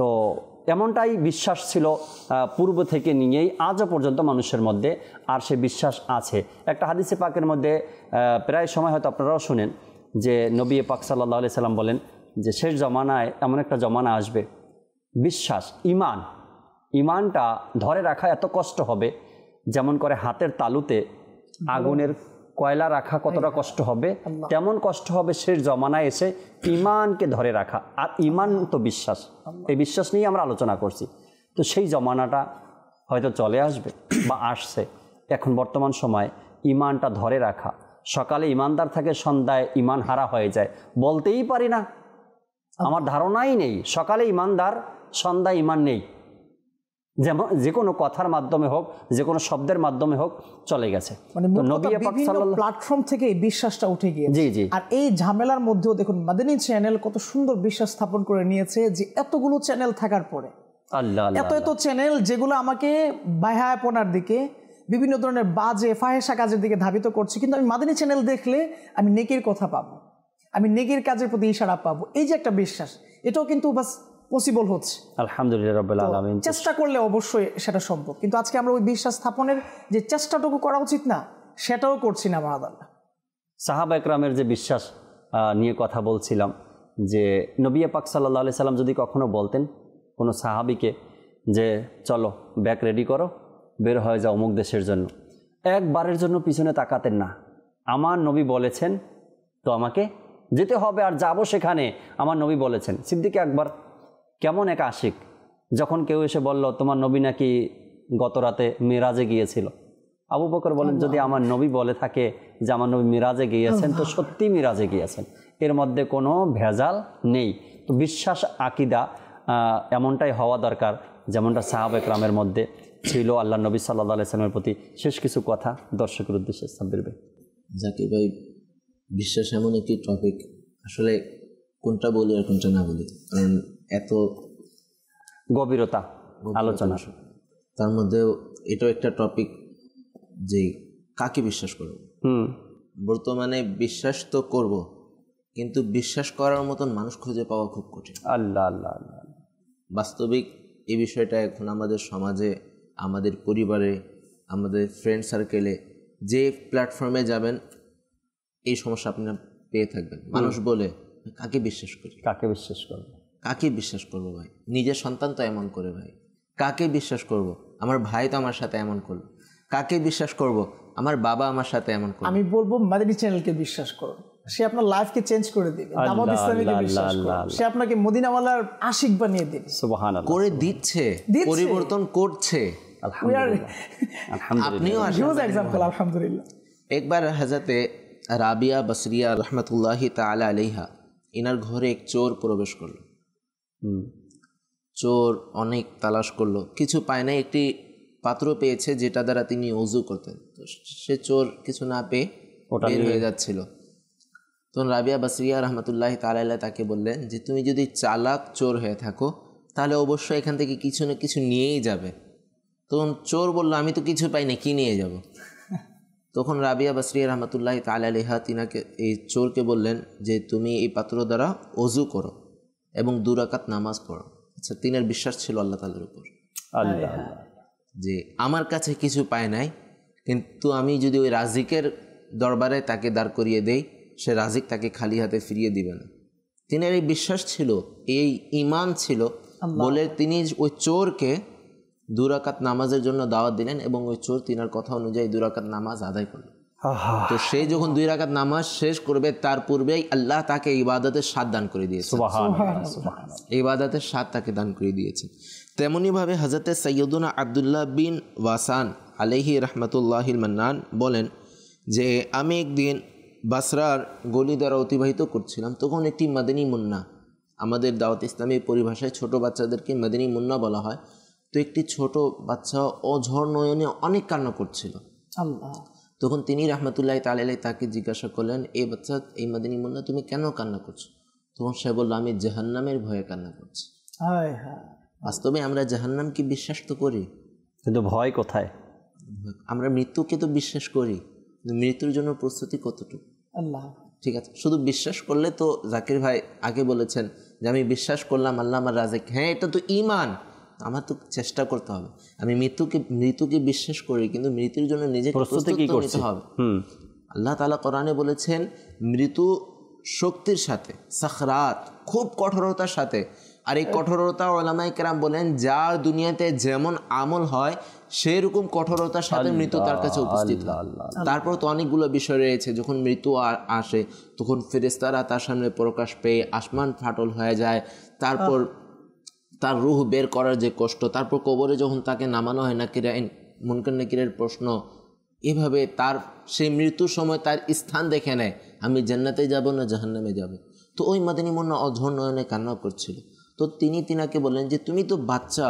তো এমনটাই বিশ্বাস ছিল পূর্ব থেকে নিয়েই আজও পর্যন্ত মানুষের মধ্যে আর সে বিশ্বাস আছে একটা হাদিসে পাকের মধ্যে প্রায় সময় হয়তো আপনারাও শুনেন যে নবী পাক সাল্লাহ আলি সাল্লাম বলেন যে শেষ জমানায় এমন একটা জমানা আসবে বিশ্বাস ইমান ইমানটা ধরে রাখা এত কষ্ট হবে যেমন করে হাতের তালুতে আগুনের কয়লা রাখা কতটা কষ্ট হবে তেমন কষ্ট হবে শেষ জমানায় এসে ইমানকে ধরে রাখা আর ইমান তো বিশ্বাস এই বিশ্বাস নিয়ে আমরা আলোচনা করছি তো সেই জমানাটা হয়তো চলে আসবে বা আসছে এখন বর্তমান সময় ইমানটা ধরে রাখা সকালে ইমানদার থাকে সন্ধ্যায় ইমান হারা হয়ে যায় বলতেই পারি না আমার ধারণাই নেই সকালে ইমানদার সন্ধ্যায় ইমান নেই যেমন যে কোনো কথার মাধ্যমে হোক যে কোনো শব্দের মাধ্যমে হোক চলে গেছে মানে প্ল্যাটফর্ম থেকে এই বিশ্বাসটা উঠে গিয়ে জি জি আর এই ঝামেলার মধ্যেও দেখুন মাদানী চ্যানেল কত সুন্দর বিশ্বাস স্থাপন করে নিয়েছে যে এতগুলো চ্যানেল থাকার পরে এত এত চ্যানেল যেগুলো আমাকে বাহায়াপনার দিকে বিভিন্ন ধরনের বাজে ফাহেসা কাজের দিকে ধাবিত করছে কিন্তু আমি মাদানী চ্যানেল দেখলে আমি নেকির কথা পাবো আমি নেকির কাজের প্রতি ইশারা পাবো এই যে একটা বিশ্বাস এটাও কিন্তু বাস পসিবল হচ্ছে আলহামদুলিল্লাহ চেষ্টা করলে অবশ্যই সেটা সম্ভব কিন্তু আজকে আমরা ওই বিশ্বাস স্থাপনের যে চেষ্টাটুকু করা উচিত না সেটাও করছি না মাহাদাল্লাহ সাহাবা একরামের যে বিশ্বাস নিয়ে কথা বলছিলাম যে নবিয়া পাক সাল্লাহ সাল্লাম যদি কখনো বলতেন কোনো সাহাবিকে যে চলো ব্যাগ রেডি করো বের হয়ে যাও অমুক দেশের জন্য একবারের জন্য পিছনে তাকাতেন না আমার নবী বলেছেন তো আমাকে যেতে হবে আর যাব সেখানে আমার নবী বলেছেন সিদ্দিকে একবার কেমন এক আশিক যখন কেউ এসে বলল তোমার নবী নাকি গত রাতে মেরাজে গিয়েছিল আবু বকর বলেন যদি আমার নবী বলে থাকে যে আমার নবী মিরাজে গিয়েছেন তো সত্যি মিরাজে গিয়েছেন এর মধ্যে কোনো ভেজাল নেই তো বিশ্বাস আকিদা এমনটাই হওয়া দরকার যেমনটা সাহাব একরামের মধ্যে ছিল আল্লাহ নবী সাল্লাহ আলাইসালামের প্রতি শেষ কিছু কথা দর্শকের উদ্দেশ্যে সাব্বির ভাই জাকির ভাই বিশ্বাস এমন একটি টপিক আসলে কোনটা বলি আর কোনটা না বলি কারণ এত গভীরতা আলোচনা তার মধ্যে এটাও একটা টপিক যে কাকে বিশ্বাস করব বর্তমানে বিশ্বাস তো করব কিন্তু বিশ্বাস করার মতন মানুষ খুঁজে পাওয়া খুব কঠিন আল্লাহ আল্লাহ আল্লাহ বাস্তবিক এই বিষয়টা এখন আমাদের সমাজে আমাদের পরিবারে আমাদের ফ্রেন্ড সার্কেলে যে প্ল্যাটফর্মে যাবেন এই সমস্যা আপনি পেয়ে থাকবেন মানুষ বলে কাকে বিশ্বাস করি কাকে বিশ্বাস করবে কাকে বিশ্বাস করব ভাই নিজের সন্তান তো এমন করে ভাই কাকে বিশ্বাস করব আমার ভাই তো আমার সাথে এমন করলো কাকে বিশ্বাস করব আমার বাবা আমার সাথে এমন করলো আমি বলবো মাদানী চ্যানেলকে বিশ্বাস করো সে আপনার লাইফকে চেঞ্জ করে দেবে দামাদ ইসলামীকে বিশ্বাস করো সে আপনাকে মদিনাওয়ালার আশিক বানিয়ে দেবে সুবহানাল্লাহ করে দিচ্ছে পরিবর্তন করছে আপনিও আলহামদুলিল্লাহ একবার হাজাতে রাবিয়া বসরিয়া রহমতুল্লাহি তালা আলিহা ইনার ঘরে এক চোর প্রবেশ করলো চোর অনেক তালাশ করলো কিছু পায় না একটি পাত্র পেয়েছে যেটা দ্বারা তিনি অজু করতেন তো সে চোর কিছু না পেয়ে বের হয়ে যাচ্ছিল তখন রাবিয়া বাসরিয়া রহমতুল্লাহ তালাইলা তাকে বললেন যে তুমি যদি চালাক চোর হয়ে থাকো তাহলে অবশ্যই এখান থেকে কিছু না কিছু নিয়েই যাবে তখন চোর বললো আমি তো কিছু পাই না কি নিয়ে যাব [laughs] তখন রাবিয়া বাসরিয়া রহমতুল্লাহ আলিহা তিনাকে এই চোরকে বললেন যে তুমি এই পাত্র দ্বারা অজু করো এবং দুরাকাত নামাজ পড়ো আচ্ছা তিনের বিশ্বাস ছিল আল্লাহ তালার উপর আল্লাহ যে আমার কাছে কিছু পায় নাই কিন্তু আমি যদি ওই রাজিকের দরবারে তাকে দাঁড় করিয়ে দেই সে রাজিক তাকে খালি হাতে ফিরিয়ে দিবে না তিনের এই বিশ্বাস ছিল এই ইমান ছিল বলে তিনি ওই চোরকে দুরাকাত নামাজের জন্য দাওয়াত দিলেন এবং ওই চোর তিনার কথা অনুযায়ী দুরাকাত নামাজ আদায় করলেন তো সে যখন দুই রাকাত নামাজ শেষ করবে তার পূর্বেই আল্লাহ তাকে ইবাদতের স্বাদ দান করে দিয়েছে ইবাদতের সাত তাকে দান করে দিয়েছে তেমনইভাবে হজরতে সৈয়দুনা আবদুল্লাহ বিন ওয়াসান আলহি রহমতুল্লাহ মান্নান বলেন যে আমি একদিন বাসরার গলি দ্বারা অতিবাহিত করছিলাম তখন একটি মাদিনী মুন্না আমাদের দাওয়াত ইসলামী পরিভাষায় ছোট বাচ্চাদেরকে মাদিনী মুন্না বলা হয় তো একটি ছোট বাচ্চা অঝর নয়নে অনেক কান্না করছিল আল্লাহ তখন তিনি রহমতুল্লাহ তালাই তাকে জিজ্ঞাসা করলেন এই বাচ্চা এই মাদিনী মুন্না তুমি কেন কান্না করছো তখন সে বললো আমি জাহান্নামের ভয়ে কান্না করছি বাস্তবে আমরা জাহান্নামকে বিশ্বাস তো করি কিন্তু ভয় কোথায় আমরা মৃত্যুকে তো বিশ্বাস করি মৃত্যুর জন্য প্রস্তুতি কতটুকু আল্লাহ ঠিক আছে শুধু বিশ্বাস করলে তো জাকির ভাই আগে বলেছেন যে আমি বিশ্বাস করলাম আল্লাহ আমার রাজেক হ্যাঁ এটা তো ইমান আমার তো চেষ্টা করতে হবে আমি মৃত্যুকে মৃত্যুকে বিশ্বাস করি কিন্তু মৃত্যুর জন্য নিজেকে প্রস্তুত নিতে হবে আল্লাহ তালা কোরআনে বলেছেন মৃত্যু শক্তির সাথে সাখরাত খুব কঠোরতার সাথে আর এই কঠোরতা ওলামাই কেরাম বলেন যার দুনিয়াতে যেমন আমল হয় সেই রকম কঠোরতার সাথে মৃত্যু তার কাছে উপস্থিত তারপর তো অনেকগুলো বিষয় রয়েছে যখন মৃত্যু আসে তখন ফেরেস্তারা তার সামনে প্রকাশ পেয়ে আসমান ফাটল হয়ে যায় তারপর তার রুহ বের করার যে কষ্ট তারপর কবরে যখন তাকে নামানো হয় নাকিরা মুনকান নাকিরের প্রশ্ন এভাবে তার সেই মৃত্যুর সময় তার স্থান দেখে নেয় আমি জান্নাতে যাব না জাহান্নামে যাব তো ওই মাদিনী মন্না অঝর নয়নে কান্না করছিল তো তিনি তিনাকে বললেন যে তুমি তো বাচ্চা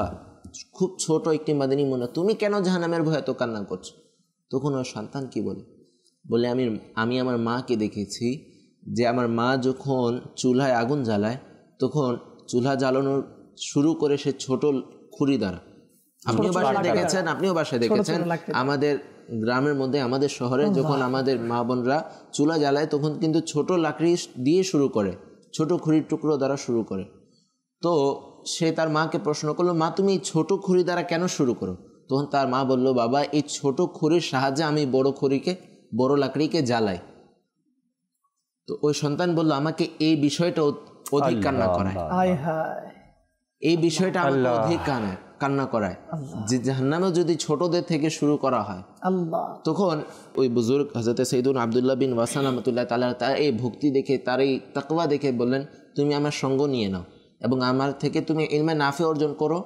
খুব ছোট একটি মাদিনী মন্না তুমি কেন জাহান্নামের ভয়ে এত কান্না করছো তখন ওর সন্তান কি বলে বলে আমি আমি আমার মাকে দেখেছি যে আমার মা যখন চুলায় আগুন জ্বালায় তখন চুলা জ্বালানোর শুরু করে সে ছোট খুরি দ্বারা আপনিও বাসায় দেখেছেন আপনিও বাসায় দেখেছেন আমাদের গ্রামের মধ্যে আমাদের শহরে যখন হ্যাঁ। আমাদের মা বোনরা চুলা জ্বালায় তখন কিন্তু ছোট লাকড়ি দিয়ে শুরু করে ছোট খুরির টুকরো দ্বারা শুরু করে তো সে তার মাকে প্রশ্ন করলো মা তুমি এই ছোট খুরি দ্বারা কেন শুরু করো তখন তার মা বলল বাবা এই ছোট খুরির সাহায্যে আমি বড় খুরিকে বড় লাকড়িকে জ্বালাই তো ওই সন্তান বলল আমাকে এই বিষয়টা অধিক কান্না করায় এই বিষয়টা আমাকে অধিক কানে কান্না করায় যে জাহান্নামে যদি ছোটদের থেকে শুরু করা হয় তখন ওই বুজুর্গ হজরত সৈদুল আবদুল্লাহ বিন ওয়াসান আহমতুল্লাহ তালা তার এই ভক্তি দেখে তার এই তাকওয়া দেখে বললেন তুমি আমার সঙ্গ নিয়ে নাও এবং আমার থেকে তুমি ইলমে নাফে অর্জন করো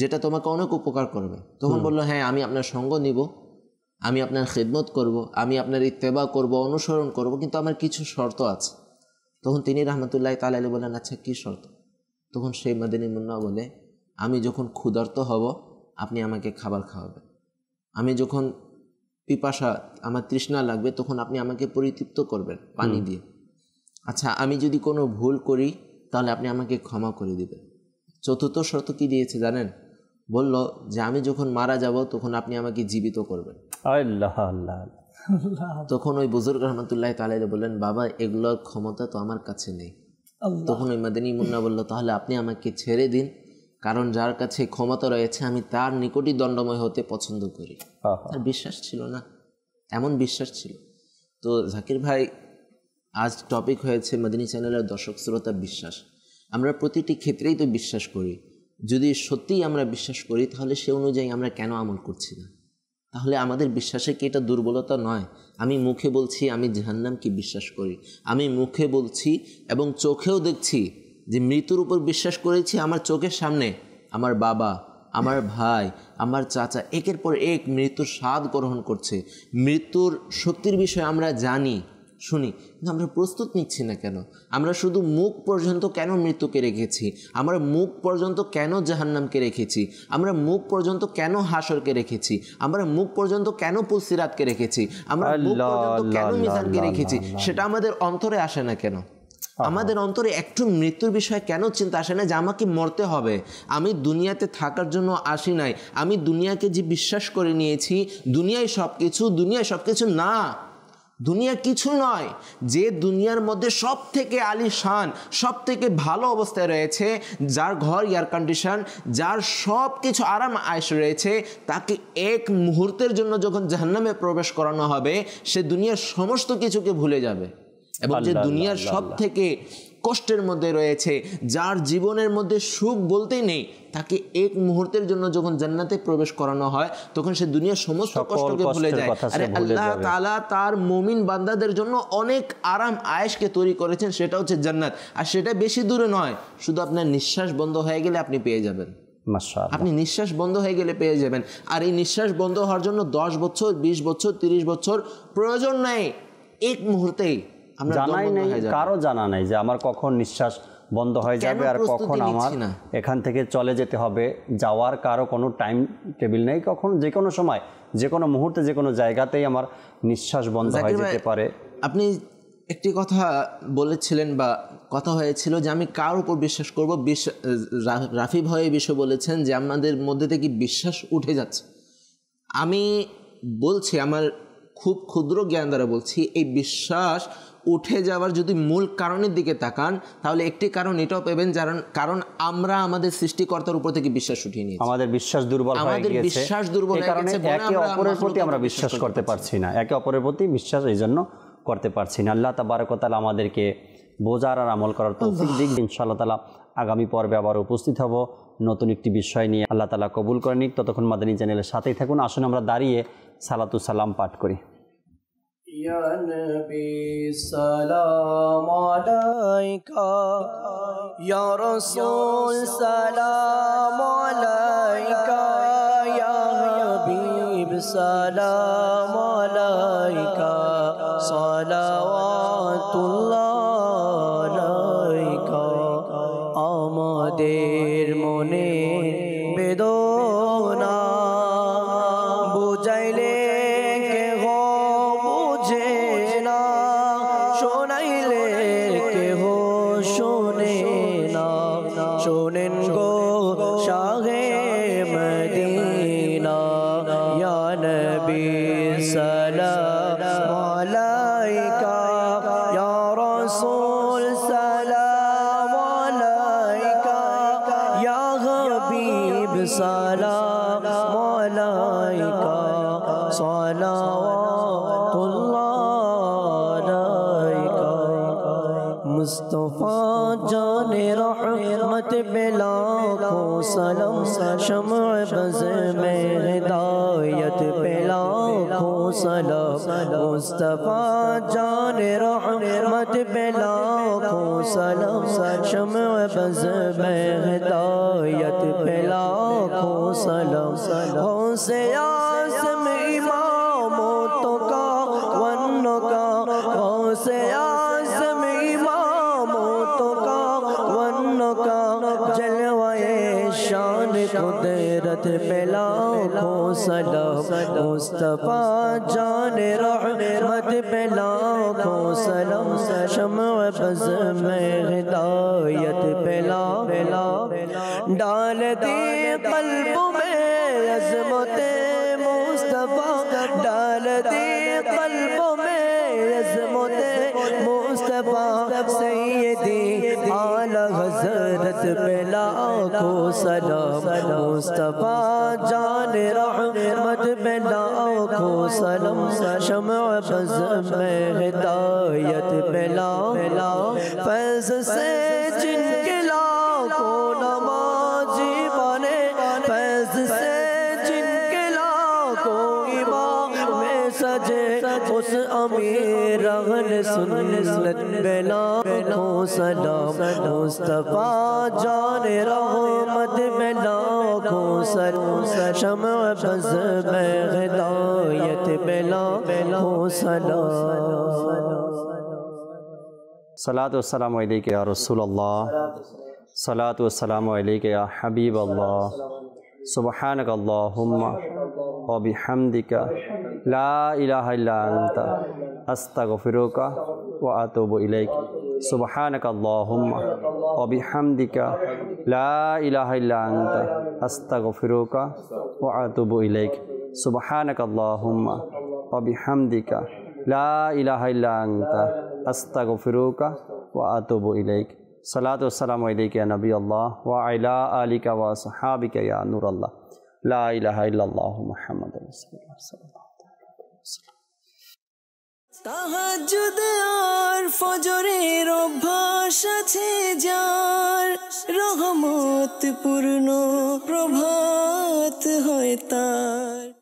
যেটা তোমাকে অনেক উপকার করবে তখন বললো হ্যাঁ আমি আপনার সঙ্গ নিব আমি আপনার খেদমত করব আমি আপনার ইত্তেবা করব অনুসরণ করব কিন্তু আমার কিছু শর্ত আছে তখন তিনি রহমতুল্লাহ তালা বলেন আচ্ছা কী শর্ত তখন সেই মাদিনী মুন্না বলে আমি যখন ক্ষুধার্ত হব আপনি আমাকে খাবার খাওয়াবেন আমি যখন পিপাসা আমার তৃষ্ণা লাগবে তখন আপনি আমাকে পরিতৃপ্ত করবেন পানি দিয়ে আচ্ছা আমি যদি কোনো ভুল করি তাহলে আপনি আমাকে ক্ষমা করে দিবেন চতুর্থ শর্ত কি দিয়েছে জানেন বলল যে আমি যখন মারা যাব তখন আপনি আমাকে জীবিত করবেন আল্লাহ আল্লাহ তখন ওই বুজুর্গ রহমতুল্লাহ তালে বললেন বাবা এগুলোর ক্ষমতা তো আমার কাছে নেই তখন ওই মাদিনী মুন্না বলল তাহলে আপনি আমাকে ছেড়ে দিন কারণ যার কাছে ক্ষমতা রয়েছে আমি তার নিকটই দণ্ডময় হতে পছন্দ করি তার বিশ্বাস ছিল না এমন বিশ্বাস ছিল তো জাকির ভাই আজ টপিক হয়েছে মাদিনী চ্যানেলের দর্শক শ্রোতা বিশ্বাস আমরা প্রতিটি ক্ষেত্রেই তো বিশ্বাস করি যদি সত্যিই আমরা বিশ্বাস করি তাহলে সে অনুযায়ী আমরা কেন আমল করছি না তাহলে আমাদের বিশ্বাসে কি এটা দুর্বলতা নয় আমি মুখে বলছি আমি জাহান্নামকে বিশ্বাস করি আমি মুখে বলছি এবং চোখেও দেখছি যে মৃত্যুর উপর বিশ্বাস করেছি আমার চোখের সামনে আমার বাবা আমার ভাই আমার চাচা একের পর এক মৃত্যুর স্বাদ গ্রহণ করছে মৃত্যুর শক্তির বিষয়ে আমরা জানি শুনি কিন্তু আমরা প্রস্তুত নিচ্ছি না কেন আমরা শুধু মুখ পর্যন্ত কেন মৃত্যুকে রেখেছি আমরা মুখ পর্যন্ত কেন জাহান্নামকে রেখেছি আমরা মুখ পর্যন্ত কেন হাসরকে রেখেছি আমরা মুখ পর্যন্ত কেন পুলসিরাতকে রেখেছি আমরা মুখ পর্যন্ত কেন মিজানকে রেখেছি সেটা আমাদের অন্তরে আসে না কেন আমাদের অন্তরে একটু মৃত্যুর বিষয়ে কেন চিন্তা আসে না যে আমাকে মরতে হবে আমি দুনিয়াতে থাকার জন্য আসি নাই আমি দুনিয়াকে যে বিশ্বাস করে নিয়েছি দুনিয়ায় সব কিছু দুনিয়ায় সব কিছু না দুনিয়া কিছু নয় যে দুনিয়ার মধ্যে সব থেকে আলিশান সব থেকে ভালো অবস্থায় রয়েছে যার ঘর এয়ার কন্ডিশন যার সব কিছু আরাম আয়স রয়েছে তাকে এক মুহূর্তের জন্য যখন জাহান্নামে প্রবেশ করানো হবে সে দুনিয়ার সমস্ত কিছুকে ভুলে যাবে এবং যে দুনিয়ার সব থেকে কষ্টের মধ্যে রয়েছে যার জীবনের মধ্যে সুখ বলতেই নেই তাকে এক মুহূর্তের জন্য যখন জান্নাতে প্রবেশ করানো হয় তখন সে দুনিয়ার সমস্ত কষ্টকে ভুলে যায় আরে আল্লাহ তাআলা তার মুমিন বান্দাদের জন্য অনেক আরাম আয়েশকে তৈরি করেছেন সেটা হচ্ছে জান্নাত আর সেটা বেশি দূরে নয় শুধু আপনার নিঃশ্বাস বন্ধ হয়ে গেলে আপনি পেয়ে যাবেন আপনি নিঃশ্বাস বন্ধ হয়ে গেলে পেয়ে যাবেন আর এই নিঃশ্বাস বন্ধ হওয়ার জন্য দশ বছর বিশ বছর তিরিশ বছর প্রয়োজন নাই এক মুহূর্তেই জানাই নেই কারো জানা নাই যে আমার কখন নিঃশ্বাস বন্ধ হয়ে যাবে আর কখন আমার এখান থেকে চলে যেতে হবে যাওয়ার কারো কোনো টাইম টেবিল নেই কখন যে কোনো সময় যে কোনো মুহূর্তে যে কোনো জায়গাতেই আমার নিঃশ্বাস বন্ধ হয়ে যেতে পারে আপনি একটি কথা বলেছিলেন বা কথা হয়েছিল যে আমি কার উপর বিশ্বাস করব রাফি ভাই এই বিষয়ে বলেছেন যে আমাদের মধ্যে থেকে বিশ্বাস উঠে যাচ্ছে আমি বলছি আমার খুব ক্ষুদ্র জ্ঞান দ্বারা বলছি এই বিশ্বাস উঠে যাওয়ার যদি মূল কারণের দিকে তাকান তাহলে একটি কারণ এটাও পেবেন যারা কারণ আমরা আমাদের সৃষ্টিকর্তার উপর থেকে বিশ্বাস উঠিয়ে নিই আমাদের বিশ্বাস দুর্বল আমাদের বিশ্বাস দুর্বল কারণে একে অপরের প্রতি আমরা বিশ্বাস করতে পারছি না একে অপরের প্রতি বিশ্বাস এই জন্য করতে পারছি না আল্লাহ তাবারকতাল আমাদেরকে বোঝার আর আমল করার তৌফিক দিক ইনশাআল্লাহ তালা আগামী পর্বে আবার উপস্থিত হব নতুন একটি বিষয় নিয়ে আল্লাহ তালা কবুল করেনি ততক্ষণ মাদানী চ্যানেলের সাথেই থাকুন আসুন আমরা দাঁড়িয়ে সালাতু সালাম পাঠ করি يا نبي سلام عليك يا رسول سلام عليك يا حبيب سلام عليك صلوات کون سے آس میں ماں مو تو کا ونوکا کون سے آسم اماموں ماں مو تو کا نکا جل وے شان تو تیر پلاؤ گوسل دوست پا جان رتھ پلاؤ گوسل سشم و سیرتا ڈال دی شمع میں ہدایت ملا فیض سے جن جن کے کے لاکھوں لاکھوں نمازی فیض سے امام میں سجے اس امیر رہن سن سلا گلو سدا گلوست پا جان میں لاکھوں سلام شمع فض میں بلا ہو سلام صلاة والسلام علیکہ یا رسول اللہ صلاة والسلام علیکہ یا حبیب اللہ سبحانک اللہم و بحمدک لا الہ الا انت استغفرک و اتوب الیک سبحانک اللہم و بحمدک لا الہ الا انت استغفرک و اتوب الیک سبحانك اللهم وبحمدك لا إله إلا أنت أستغفرك وأتوب إليك صلاة والسلام عليك يا نبي الله وعلى آلك وصحابك يا نور الله لا إله إلا الله محمد رسول الله صلى الله عليه وسلم তাহাজ্জুদ আর ফজরের অভ্যাস আছে যার রহমত পূর্ণ প্রভাত হয় তার